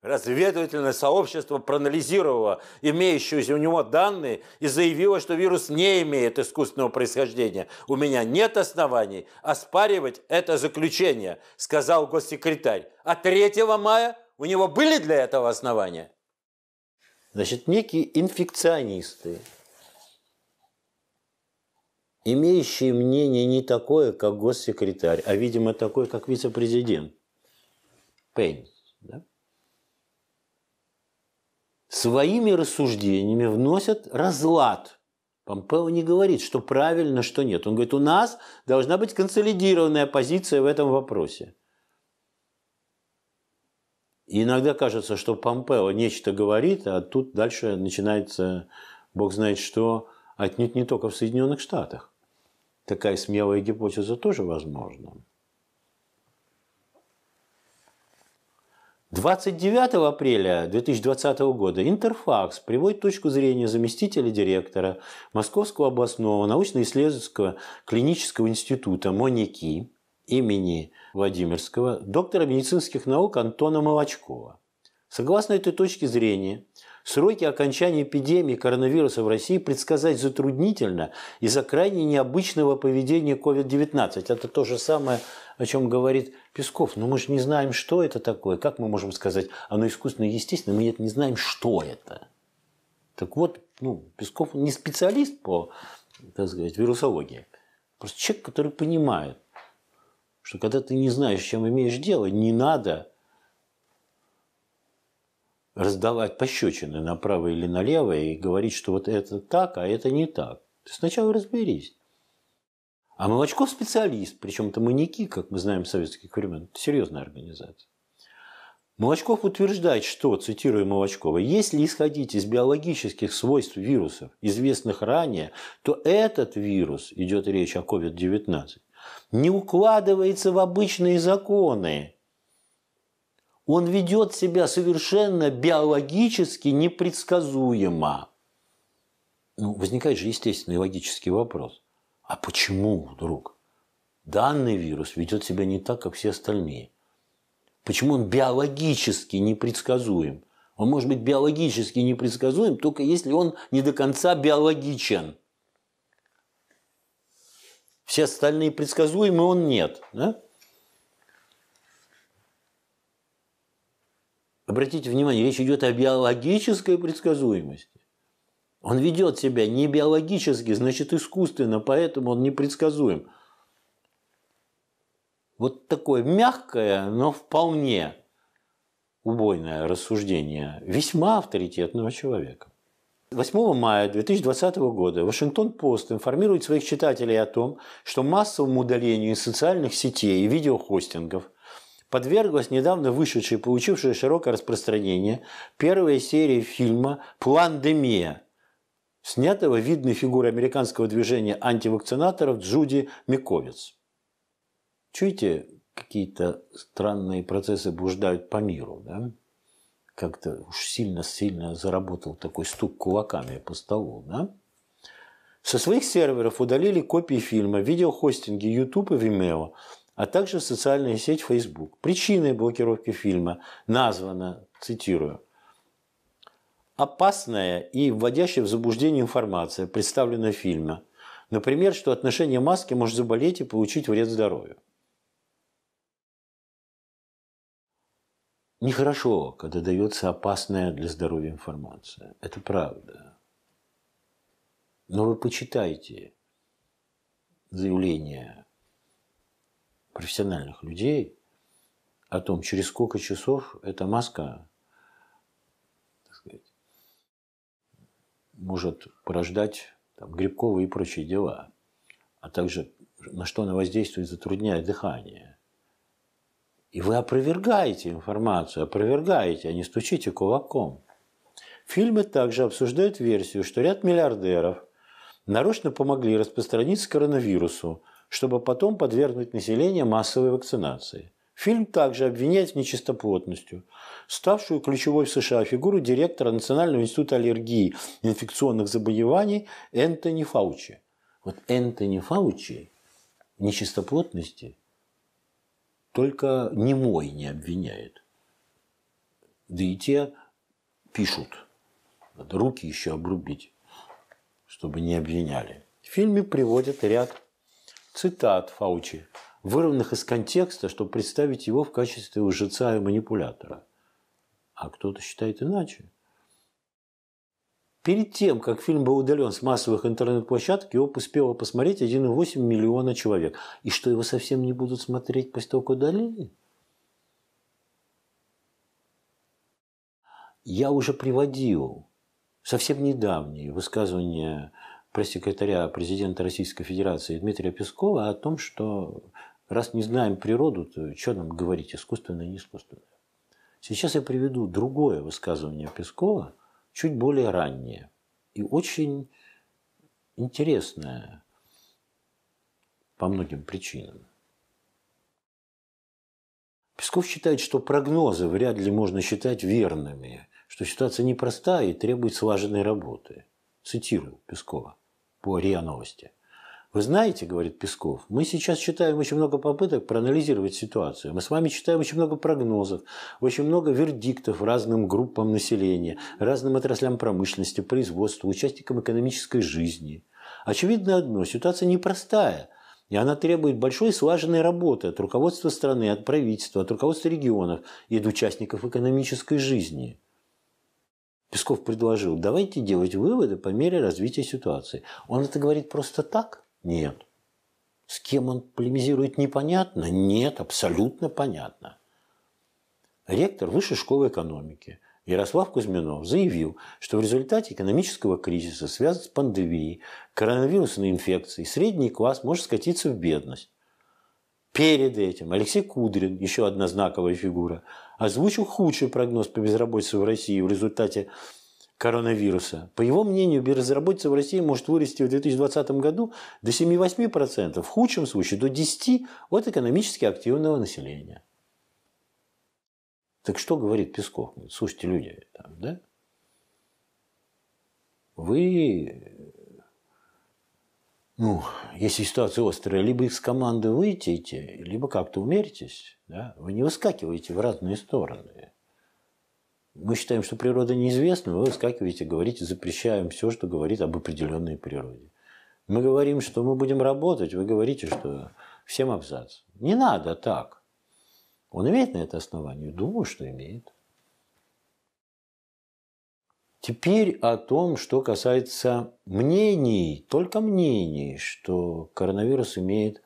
Разведывательное сообщество проанализировало имеющиеся у него данные и заявило, что вирус не имеет искусственного происхождения. У меня нет оснований оспаривать это заключение, сказал госсекретарь. А 3 мая у него были для этого основания? Значит, некие инфекционисты, имеющие мнение не такое, как госсекретарь, а, видимо, такое, как вице-президент Пенс, да? своими рассуждениями вносят разлад. Помпео не говорит, что правильно, что нет. Он говорит, у нас должна быть консолидированная позиция в этом вопросе. И иногда кажется, что Помпео нечто говорит, а тут дальше начинается бог знает что, отнюдь не только в Соединенных Штатах. Такая смелая гипотеза тоже возможна. 29 апреля 2020 года Интерфакс приводит точку зрения заместителя директора Московского областного научно-исследовательского клинического института МОНИКИ имени Владимирского, доктора медицинских наук Антона Молочкова. Согласно этой точке зрения, сроки окончания эпидемии коронавируса в России предсказать затруднительно из-за крайне необычного поведения COVID-19. Это то же самое, о чем говорит Песков. Но «Ну, мы же не знаем, что это такое. Как мы можем сказать, оно искусственно и естественно, мы нет, не знаем, что это. Так вот, ну, Песков не специалист по, так сказать, вирусологии. Просто человек, который понимает, что когда ты не знаешь, с чем имеешь дело, не надо раздавать пощечины направо или налево и говорить, что вот это так, а это не так. Ты сначала разберись. А Молочков специалист, причем это маньяки, как мы знаем, советских времен. Это серьезная организация. Молочков утверждает, что, цитирую Молочкова, если исходить из биологических свойств вирусов, известных ранее, то этот вирус, идет речь о COVID-19, не укладывается в обычные законы. Он ведет себя совершенно биологически непредсказуемо. Ну, возникает же естественный логический вопрос. А почему вдруг данный вирус ведет себя не так, как все остальные? Почему он биологически непредсказуем? Он может быть биологически непредсказуем, только если он не до конца биологичен – все остальные предсказуемы, он нет. Да? Обратите внимание, речь идет о биологической предсказуемости. Он ведет себя не биологически, значит искусственно, поэтому он непредсказуем. Вот такое мягкое, но вполне убойное рассуждение весьма авторитетного человека. 8 мая 2020 года Вашингтон-Пост информирует своих читателей о том, что массовому удалению из социальных сетей и видеохостингов подверглась недавно вышедшая и получившая широкое распространение первая серия фильма «Пландемия», снятого видной фигурой американского движения антивакцинаторов Джуди Миковец. Чуете, какие-то странные процессы блуждают по миру, да? как-то уж сильно-сильно заработал такой стук кулаками по столу, да? Со своих серверов удалили копии фильма, видеохостинги YouTube и Vimeo, а также социальная сеть Facebook. Причиной блокировки фильма названа, цитирую, опасная и вводящая в заблуждение информация, представленная в фильме. Например, что отношение маски может заболеть и получить вред здоровью. Нехорошо, когда дается опасная для здоровья информация. Это правда. Но вы почитайте заявления профессиональных людей о том, через сколько часов эта маска так сказать, может порождать там, грибковые и прочие дела, а также на что она воздействует, затрудняя дыхание – и вы опровергаете информацию, опровергаете, а не стучите кулаком. Фильмы также обсуждают версию, что ряд миллиардеров нарочно помогли распространиться коронавирусу, чтобы потом подвергнуть население массовой вакцинации. Фильм также обвиняет в нечистоплотностью ставшую ключевой в США фигуру директора Национального института аллергии и инфекционных заболеваний Энтони Фаучи. Вот Энтони Фаучи нечистоплотности только не мой не обвиняет. Да и те пишут. Надо руки еще обрубить, чтобы не обвиняли. В фильме приводят ряд цитат Фаучи, вырванных из контекста, чтобы представить его в качестве лжеца и манипулятора. А кто-то считает иначе. Перед тем, как фильм был удален с массовых интернет-площадок, его успело посмотреть 1,8 миллиона человек. И что, его совсем не будут смотреть после того, как удалили? Я уже приводил совсем недавние высказывания пресс-секретаря президента Российской Федерации Дмитрия Пескова о том, что раз не знаем природу, то что нам говорить, искусственное, не искусственное. Сейчас я приведу другое высказывание Пескова – чуть более раннее и очень интересное по многим причинам. Песков считает, что прогнозы вряд ли можно считать верными, что ситуация непростая и требует слаженной работы. Цитирую Пескова по РИА Новости. Вы знаете, говорит Песков, мы сейчас читаем очень много попыток проанализировать ситуацию. Мы с вами читаем очень много прогнозов, очень много вердиктов разным группам населения, разным отраслям промышленности, производства, участникам экономической жизни. Очевидно одно, ситуация непростая – и она требует большой слаженной работы от руководства страны, от правительства, от руководства регионов и от участников экономической жизни. Песков предложил, давайте делать выводы по мере развития ситуации. Он это говорит просто так? Нет. С кем он полемизирует, непонятно? Нет, абсолютно понятно. Ректор Высшей школы экономики Ярослав Кузьминов заявил, что в результате экономического кризиса, связанного с пандемией, коронавирусной инфекцией, средний класс может скатиться в бедность. Перед этим Алексей Кудрин, еще одна знаковая фигура, озвучил худший прогноз по безработице в России в результате коронавируса. По его мнению, безработица в России может вырасти в 2020 году до 7-8%, в худшем случае до 10% от экономически активного населения. Так что говорит Песков? Слушайте, люди, там, да? Вы, ну, если ситуация острая, либо из команды выйдете, либо как-то умеритесь, да? Вы не выскакиваете в разные стороны мы считаем, что природа неизвестна, вы выскакиваете, говорите, запрещаем все, что говорит об определенной природе. Мы говорим, что мы будем работать, вы говорите, что всем абзац. Не надо так. Он имеет на это основание? Думаю, что имеет. Теперь о том, что касается мнений, только мнений, что коронавирус имеет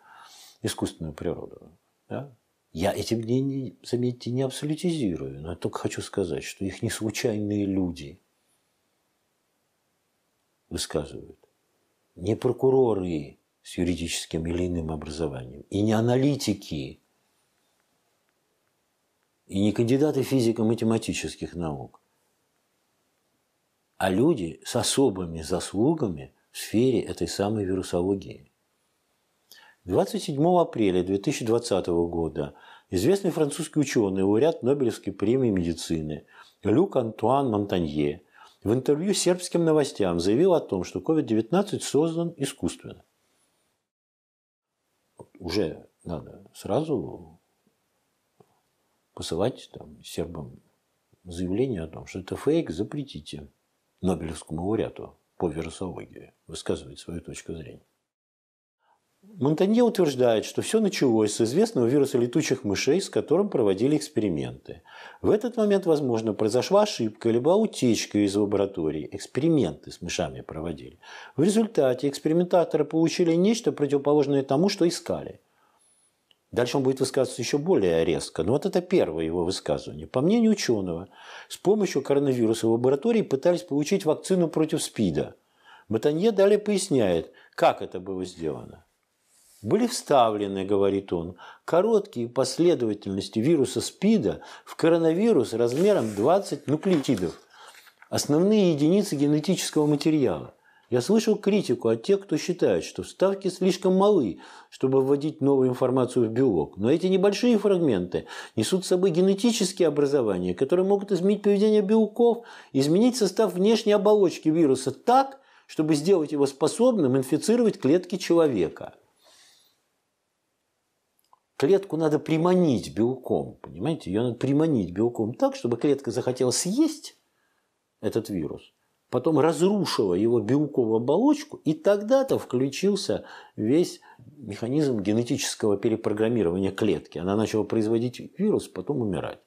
искусственную природу. Да? Я эти мнения, заметьте, не абсолютизирую, но я только хочу сказать, что их не случайные люди высказывают. Не прокуроры с юридическим или иным образованием, и не аналитики, и не кандидаты физико-математических наук, а люди с особыми заслугами в сфере этой самой вирусологии. 27 апреля 2020 года известный французский ученый, лауреат Нобелевской премии медицины Люк Антуан Монтанье в интервью сербским новостям заявил о том, что COVID-19 создан искусственно. Уже надо сразу посылать там, сербам заявление о том, что это фейк, запретите Нобелевскому лауреату по вирусологии высказывать свою точку зрения. Монтанье утверждает, что все началось с известного вируса летучих мышей, с которым проводили эксперименты. В этот момент, возможно, произошла ошибка либо утечка из лаборатории. Эксперименты с мышами проводили. В результате экспериментаторы получили нечто противоположное тому, что искали. Дальше он будет высказываться еще более резко. Но вот это первое его высказывание. По мнению ученого, с помощью коронавируса в лаборатории пытались получить вакцину против СПИДа. Матанье далее поясняет, как это было сделано были вставлены, говорит он, короткие последовательности вируса СПИДа в коронавирус размером 20 нуклеотидов, основные единицы генетического материала. Я слышал критику от тех, кто считает, что вставки слишком малы, чтобы вводить новую информацию в белок. Но эти небольшие фрагменты несут с собой генетические образования, которые могут изменить поведение белков, изменить состав внешней оболочки вируса так, чтобы сделать его способным инфицировать клетки человека клетку надо приманить белком, понимаете? Ее надо приманить белком так, чтобы клетка захотела съесть этот вирус, потом разрушила его белковую оболочку, и тогда-то включился весь механизм генетического перепрограммирования клетки. Она начала производить вирус, потом умирать.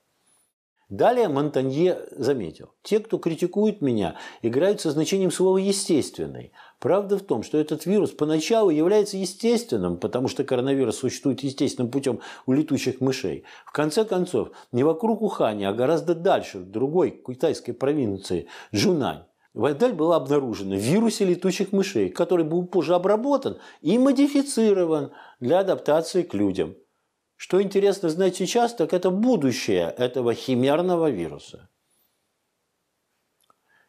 Далее Монтанье заметил. Те, кто критикует меня, играют со значением слова «естественный». Правда в том, что этот вирус поначалу является естественным, потому что коронавирус существует естественным путем у летучих мышей. В конце концов, не вокруг Ухани, а гораздо дальше, в другой китайской провинции Джунань. Вайдаль была обнаружена в вирусе летучих мышей, который был позже обработан и модифицирован для адаптации к людям. Что интересно знать сейчас, так это будущее этого химерного вируса.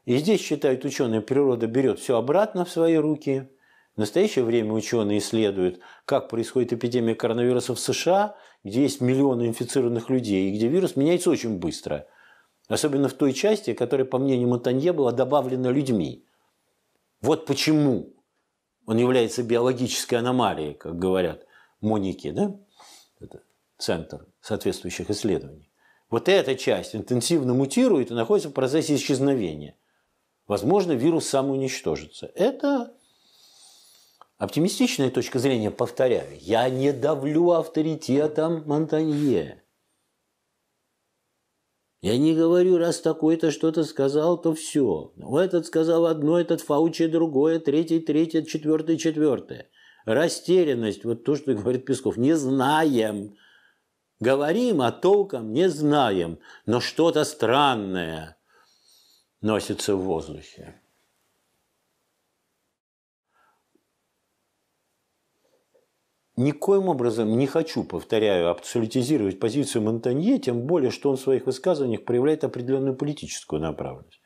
И здесь, считают ученые, природа берет все обратно в свои руки. В настоящее время ученые исследуют, как происходит эпидемия коронавируса в США, где есть миллионы инфицированных людей, и где вирус меняется очень быстро. Особенно в той части, которая, по мнению Монтанье, была добавлена людьми. Вот почему он является биологической аномалией, как говорят Моники, да? Это центр соответствующих исследований. Вот эта часть интенсивно мутирует и находится в процессе исчезновения – Возможно, вирус сам уничтожится. Это оптимистичная точка зрения, повторяю. Я не давлю авторитетом Монтанье. Я не говорю, раз такой-то что-то сказал, то все. Ну, этот сказал одно, этот Фаучи другое, третий, третье, четвертый, четвертое. Растерянность, вот то, что говорит Песков, не знаем. Говорим, а толком не знаем. Но что-то странное – носится в воздухе. Никоим образом не хочу, повторяю, абсолютизировать позицию Монтанье, тем более, что он в своих высказываниях проявляет определенную политическую направленность.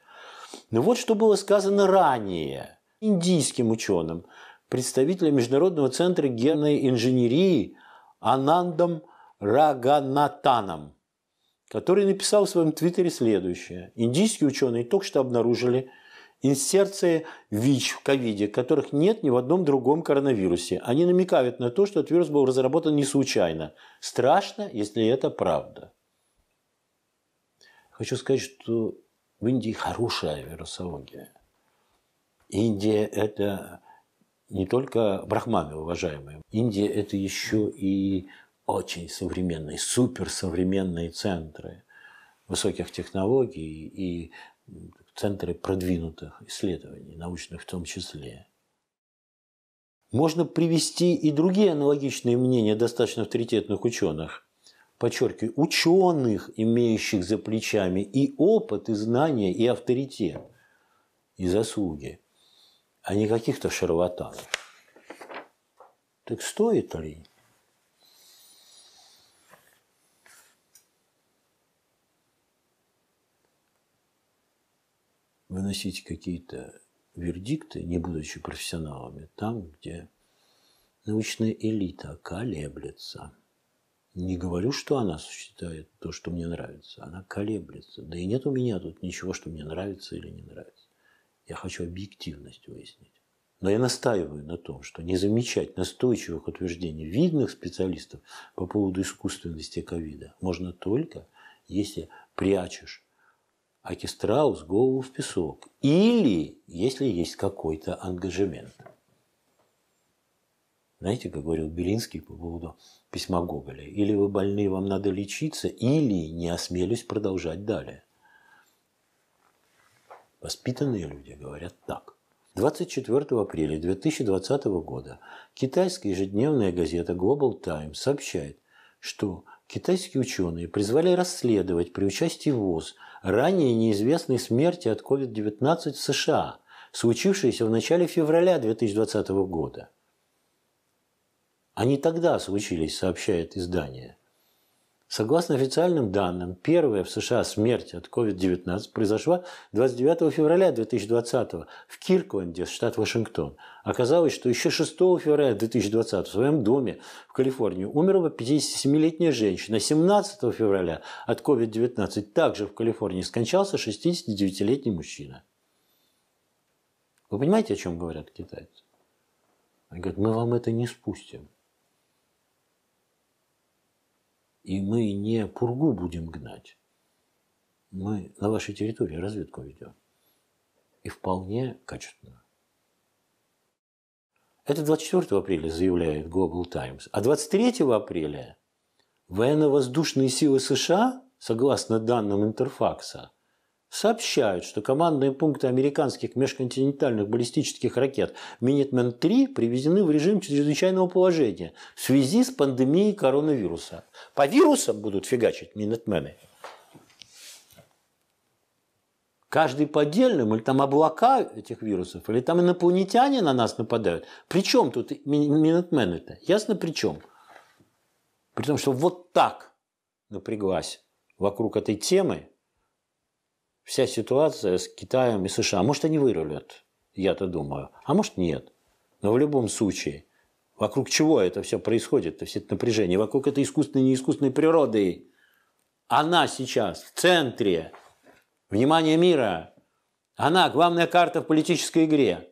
Но вот что было сказано ранее индийским ученым, представителем Международного центра генной инженерии Анандом Раганатаном – который написал в своем твиттере следующее. Индийские ученые только что обнаружили инсерции ВИЧ в ковиде, которых нет ни в одном другом коронавирусе. Они намекают на то, что этот вирус был разработан не случайно. Страшно, если это правда. Хочу сказать, что в Индии хорошая вирусология. Индия – это не только брахманы, уважаемые. Индия – это еще и очень современные, суперсовременные центры высоких технологий и центры продвинутых исследований, научных в том числе. Можно привести и другие аналогичные мнения достаточно авторитетных ученых. Подчеркиваю, ученых, имеющих за плечами и опыт, и знания, и авторитет, и заслуги, а не каких-то шарлатанов. Так стоит ли? выносить какие-то вердикты, не будучи профессионалами, там, где научная элита колеблется. Не говорю, что она считает то, что мне нравится. Она колеблется. Да и нет у меня тут ничего, что мне нравится или не нравится. Я хочу объективность выяснить. Но я настаиваю на том, что не замечать настойчивых утверждений видных специалистов по поводу искусственности ковида можно только, если прячешь Акистраус голову в песок. Или, если есть какой-то ангажемент. Знаете, как говорил Белинский по поводу письма Гоголя. Или вы больны, вам надо лечиться, или не осмелюсь продолжать далее. Воспитанные люди говорят так. 24 апреля 2020 года китайская ежедневная газета Global Times сообщает, что китайские ученые призвали расследовать при участии ВОЗ – ранее неизвестной смерти от COVID-19 в США, случившейся в начале февраля 2020 года. Они тогда случились, сообщает издание. Согласно официальным данным, первая в США смерть от COVID-19 произошла 29 февраля 2020 в Киркленде, штат Вашингтон. Оказалось, что еще 6 февраля 2020 в своем доме в Калифорнии умерла 57-летняя женщина. 17 февраля от COVID-19 также в Калифорнии скончался 69-летний мужчина. Вы понимаете, о чем говорят китайцы? Они говорят, мы вам это не спустим. И мы не пургу будем гнать. Мы на вашей территории разведку ведем. И вполне качественно. Это 24 апреля заявляет Global Times. А 23 апреля военно-воздушные силы США, согласно данным Интерфакса, сообщают, что командные пункты американских межконтинентальных баллистических ракет «Минитмен-3» привезены в режим чрезвычайного положения в связи с пандемией коронавируса. По вирусам будут фигачить «Минитмены». Каждый по отдельному, или там облака этих вирусов, или там инопланетяне на нас нападают. Причем тут минутмены-то? Ясно при чем? При том, что вот так напряглась вокруг этой темы вся ситуация с Китаем и США. А может, они вырулят, я-то думаю. А может, нет. Но в любом случае, вокруг чего это все происходит, то все это напряжение? Вокруг этой искусственной и неискусственной природы. Она сейчас в центре внимания мира. Она главная карта в политической игре.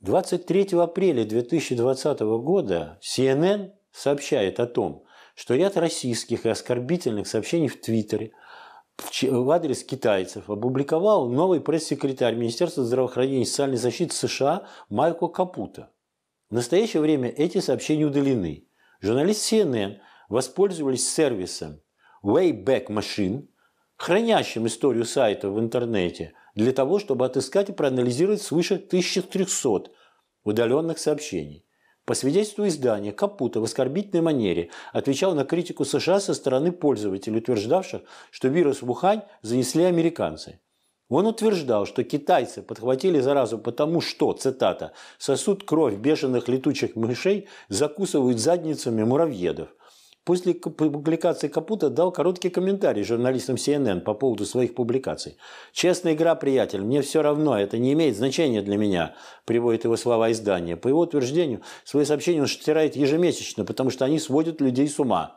Двадцать 23 апреля 2020 года CNN сообщает о том, что ряд российских и оскорбительных сообщений в Твиттере в адрес китайцев опубликовал новый пресс-секретарь Министерства здравоохранения и социальной защиты США Майкл Капута. В настоящее время эти сообщения удалены. Журналист CNN воспользовались сервисом Wayback Machine, хранящим историю сайта в интернете, для того, чтобы отыскать и проанализировать свыше 1300 удаленных сообщений. По свидетельству издания, Капута в оскорбительной манере отвечал на критику США со стороны пользователей, утверждавших, что вирус в Ухань занесли американцы. Он утверждал, что китайцы подхватили заразу потому, что, цитата, сосуд кровь бешеных летучих мышей, закусывают задницами муравьедов», После публикации Капута дал короткий комментарий журналистам CNN по поводу своих публикаций. «Честная игра, приятель, мне все равно, это не имеет значения для меня», приводит его слова издания. По его утверждению, свои сообщения он стирает ежемесячно, потому что они сводят людей с ума.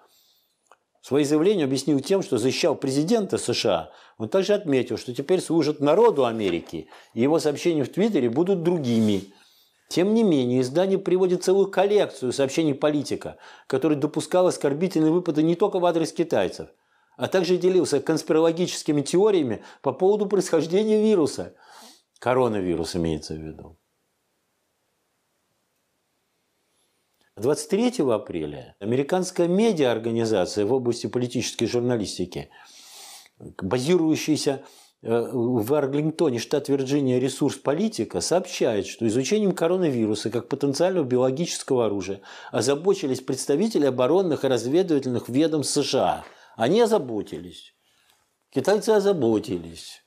Свои заявления объяснил тем, что защищал президента США. Он также отметил, что теперь служит народу Америки, и его сообщения в Твиттере будут другими. Тем не менее, издание приводит целую коллекцию сообщений политика, который допускал оскорбительные выпады не только в адрес китайцев, а также делился конспирологическими теориями по поводу происхождения вируса. Коронавирус имеется в виду. 23 апреля американская медиа-организация в области политической журналистики, базирующаяся Э, в Арглингтоне, штат Вирджиния, ресурс политика сообщает, что изучением коронавируса как потенциального биологического оружия озаботились представители оборонных и разведывательных ведомств США. Они озаботились. Китайцы озаботились.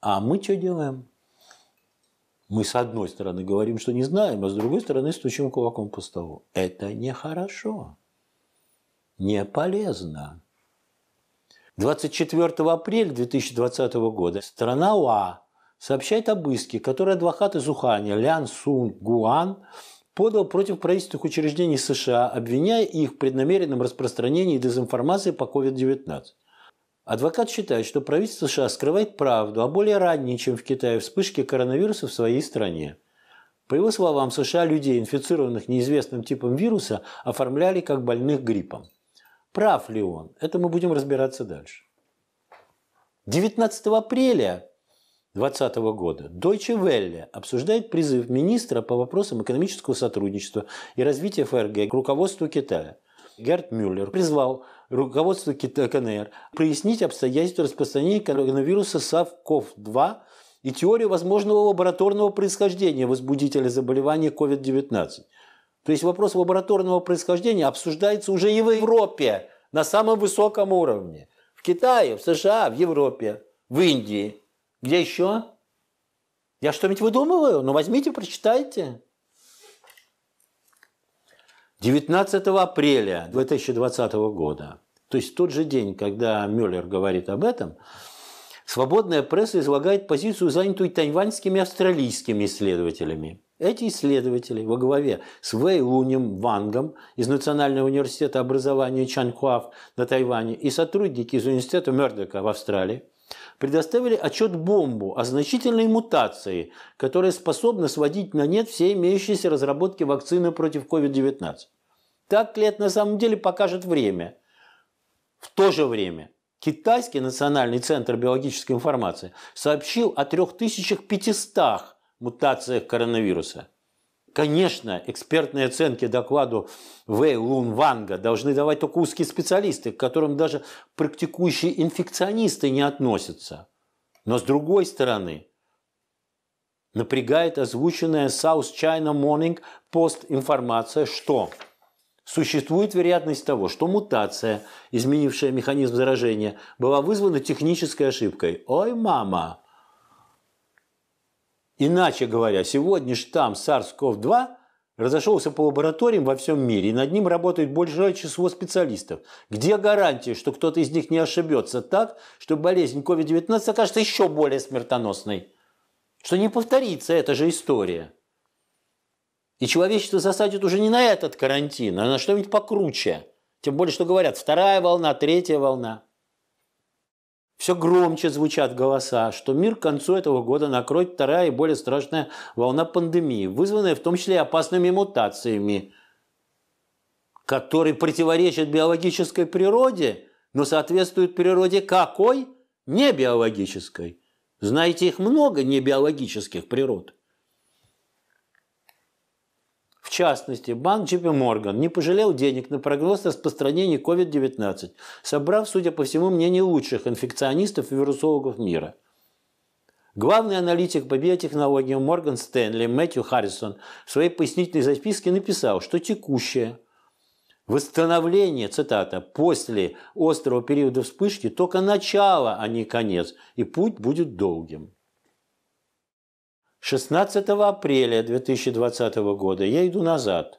А мы что делаем? Мы с одной стороны говорим, что не знаем, а с другой стороны стучим кулаком по столу. Это нехорошо, не полезно. 24 апреля 2020 года страна УА сообщает об иске, который адвокат из Уханя Лян Сун Гуан подал против правительственных учреждений США, обвиняя их в преднамеренном распространении дезинформации по COVID-19. Адвокат считает, что правительство США скрывает правду о а более ранней, чем в Китае, вспышке коронавируса в своей стране. По его словам, США людей, инфицированных неизвестным типом вируса, оформляли как больных гриппом. Прав ли он? Это мы будем разбираться дальше. 19 апреля 2020 года Deutsche Welle обсуждает призыв министра по вопросам экономического сотрудничества и развития ФРГ к руководству Китая. Герт Мюллер призвал руководство КНР прояснить обстоятельства распространения коронавируса SARS-CoV-2 и теорию возможного лабораторного происхождения возбудителя заболевания COVID-19. То есть вопрос лабораторного происхождения обсуждается уже и в Европе на самом высоком уровне. В Китае, в США, в Европе, в Индии. Где еще? Я что-нибудь выдумываю? Ну возьмите, прочитайте. 19 апреля 2020 года, то есть тот же день, когда Мюллер говорит об этом, свободная пресса излагает позицию, занятую тайваньскими и австралийскими исследователями. Эти исследователи во главе с Вэй Лунем Вангом из Национального университета образования Чанхуав на Тайване и сотрудники из университета Мердока в Австралии предоставили отчет бомбу о значительной мутации, которая способна сводить на нет все имеющиеся разработки вакцины против COVID-19. Так ли это на самом деле покажет время? В то же время Китайский национальный центр биологической информации сообщил о 3500 мутациях коронавируса. Конечно, экспертные оценки докладу Вэй Лун Ванга должны давать только узкие специалисты, к которым даже практикующие инфекционисты не относятся. Но с другой стороны, напрягает озвученная South China Morning Post информация, что существует вероятность того, что мутация, изменившая механизм заражения, была вызвана технической ошибкой. Ой, мама! Иначе говоря, сегодня штамм SARS-CoV-2 разошелся по лабораториям во всем мире, и над ним работает большое число специалистов. Где гарантия, что кто-то из них не ошибется так, что болезнь COVID-19 окажется еще более смертоносной? Что не повторится эта же история? И человечество засадит уже не на этот карантин, а на что-нибудь покруче. Тем более, что говорят, вторая волна, третья волна – все громче звучат голоса, что мир к концу этого года накроет вторая и более страшная волна пандемии, вызванная в том числе опасными мутациями, которые противоречат биологической природе, но соответствуют природе какой? Не биологической. Знаете, их много не биологических природ – в частности, банк JP Morgan не пожалел денег на прогноз распространения COVID-19, собрав, судя по всему, мнение лучших инфекционистов и вирусологов мира. Главный аналитик по биотехнологиям Морган Стэнли Мэтью Харрисон в своей пояснительной записке написал, что текущее восстановление, цитата, после острого периода вспышки только начало, а не конец, и путь будет долгим. 16 апреля 2020 года, я иду назад,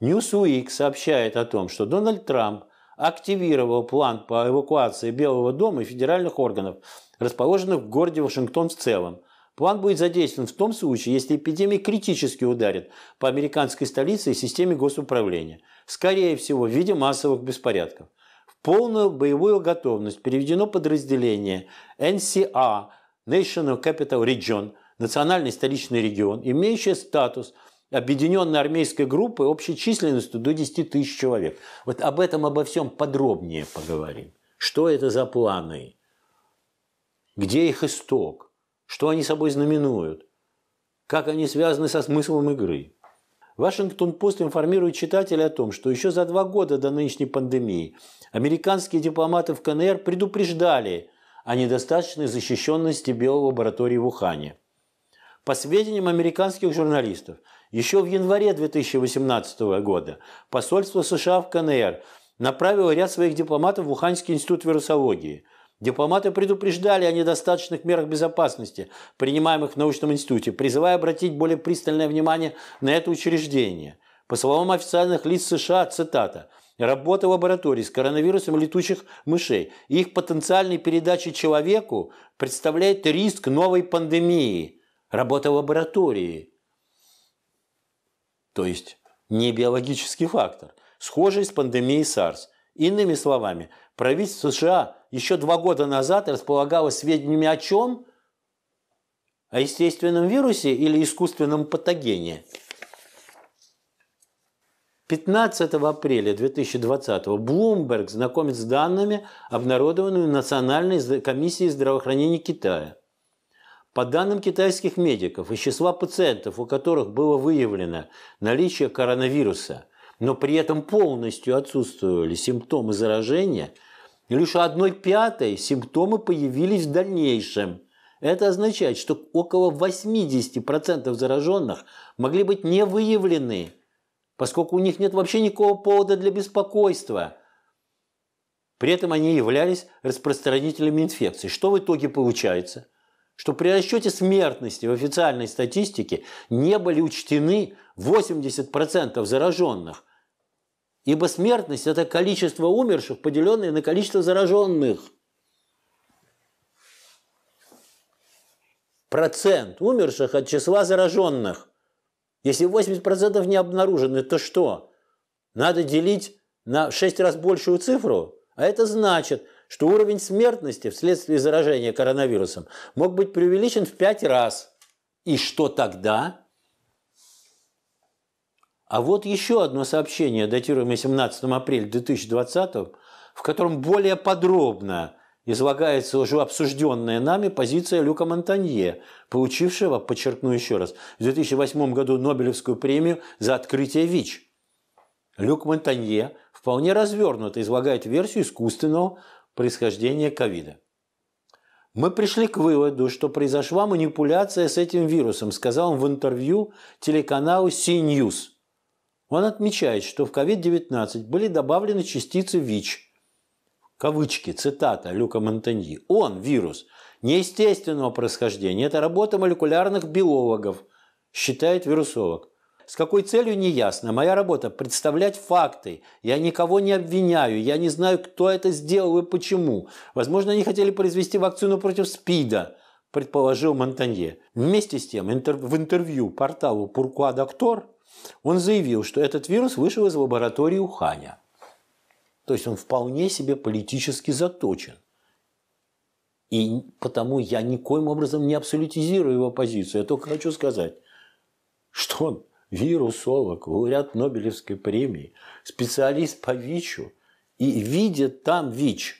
Newsweek сообщает о том, что Дональд Трамп активировал план по эвакуации Белого дома и федеральных органов, расположенных в городе Вашингтон в целом. План будет задействован в том случае, если эпидемия критически ударит по американской столице и системе госуправления. Скорее всего, в виде массовых беспорядков. В полную боевую готовность переведено подразделение NCA – а, National Capital Region национальный столичный регион, имеющий статус объединенной армейской группы общей численностью до 10 тысяч человек. Вот об этом, обо всем подробнее поговорим. Что это за планы? Где их исток? Что они собой знаменуют? Как они связаны со смыслом игры? Вашингтон-Пост информирует читателей о том, что еще за два года до нынешней пандемии американские дипломаты в КНР предупреждали о недостаточной защищенности биолаборатории в Ухане. По сведениям американских журналистов, еще в январе 2018 года посольство США в КНР направило ряд своих дипломатов в Уханьский институт вирусологии. Дипломаты предупреждали о недостаточных мерах безопасности, принимаемых в научном институте, призывая обратить более пристальное внимание на это учреждение. По словам официальных лиц США, цитата, Работа лабораторий с коронавирусом летучих мышей и их потенциальной передачи человеку представляет риск новой пандемии – работа в лаборатории. То есть не биологический фактор. Схожий с пандемией SARS. Иными словами, правительство США еще два года назад располагало сведениями о чем? О естественном вирусе или искусственном патогене. 15 апреля 2020 года Bloomberg знакомит с данными, обнародованными Национальной комиссией здравоохранения Китая. По данным китайских медиков, из числа пациентов, у которых было выявлено наличие коронавируса, но при этом полностью отсутствовали симптомы заражения, лишь одной пятой симптомы появились в дальнейшем. Это означает, что около 80% зараженных могли быть не выявлены, поскольку у них нет вообще никакого повода для беспокойства. При этом они являлись распространителями инфекции. Что в итоге получается – что при расчете смертности в официальной статистике не были учтены 80% зараженных, ибо смертность – это количество умерших, поделенное на количество зараженных. Процент умерших от числа зараженных. Если 80% не обнаружены, то что? Надо делить на 6 раз большую цифру? А это значит – что уровень смертности вследствие заражения коронавирусом мог быть преувеличен в пять раз. И что тогда? А вот еще одно сообщение, датируемое 17 апреля 2020, в котором более подробно излагается уже обсужденная нами позиция Люка Монтанье, получившего, подчеркну еще раз, в 2008 году Нобелевскую премию за открытие ВИЧ. Люк Монтанье вполне развернуто излагает версию искусственного происхождения ковида. Мы пришли к выводу, что произошла манипуляция с этим вирусом, сказал он в интервью телеканалу CNews. Он отмечает, что в COVID-19 были добавлены частицы ВИЧ. Кавычки, цитата Люка Монтаньи. Он, вирус, неестественного происхождения. Это работа молекулярных биологов, считает вирусовок. С какой целью, не ясно. Моя работа – представлять факты. Я никого не обвиняю. Я не знаю, кто это сделал и почему. Возможно, они хотели произвести вакцину против СПИДа предположил Монтанье. Вместе с тем, в интервью порталу Пуркуа Доктор он заявил, что этот вирус вышел из лаборатории Уханя. То есть он вполне себе политически заточен. И потому я никоим образом не абсолютизирую его позицию. Я только хочу сказать, что он вирусолог, лауреат Нобелевской премии, специалист по ВИЧу, и видит там ВИЧ –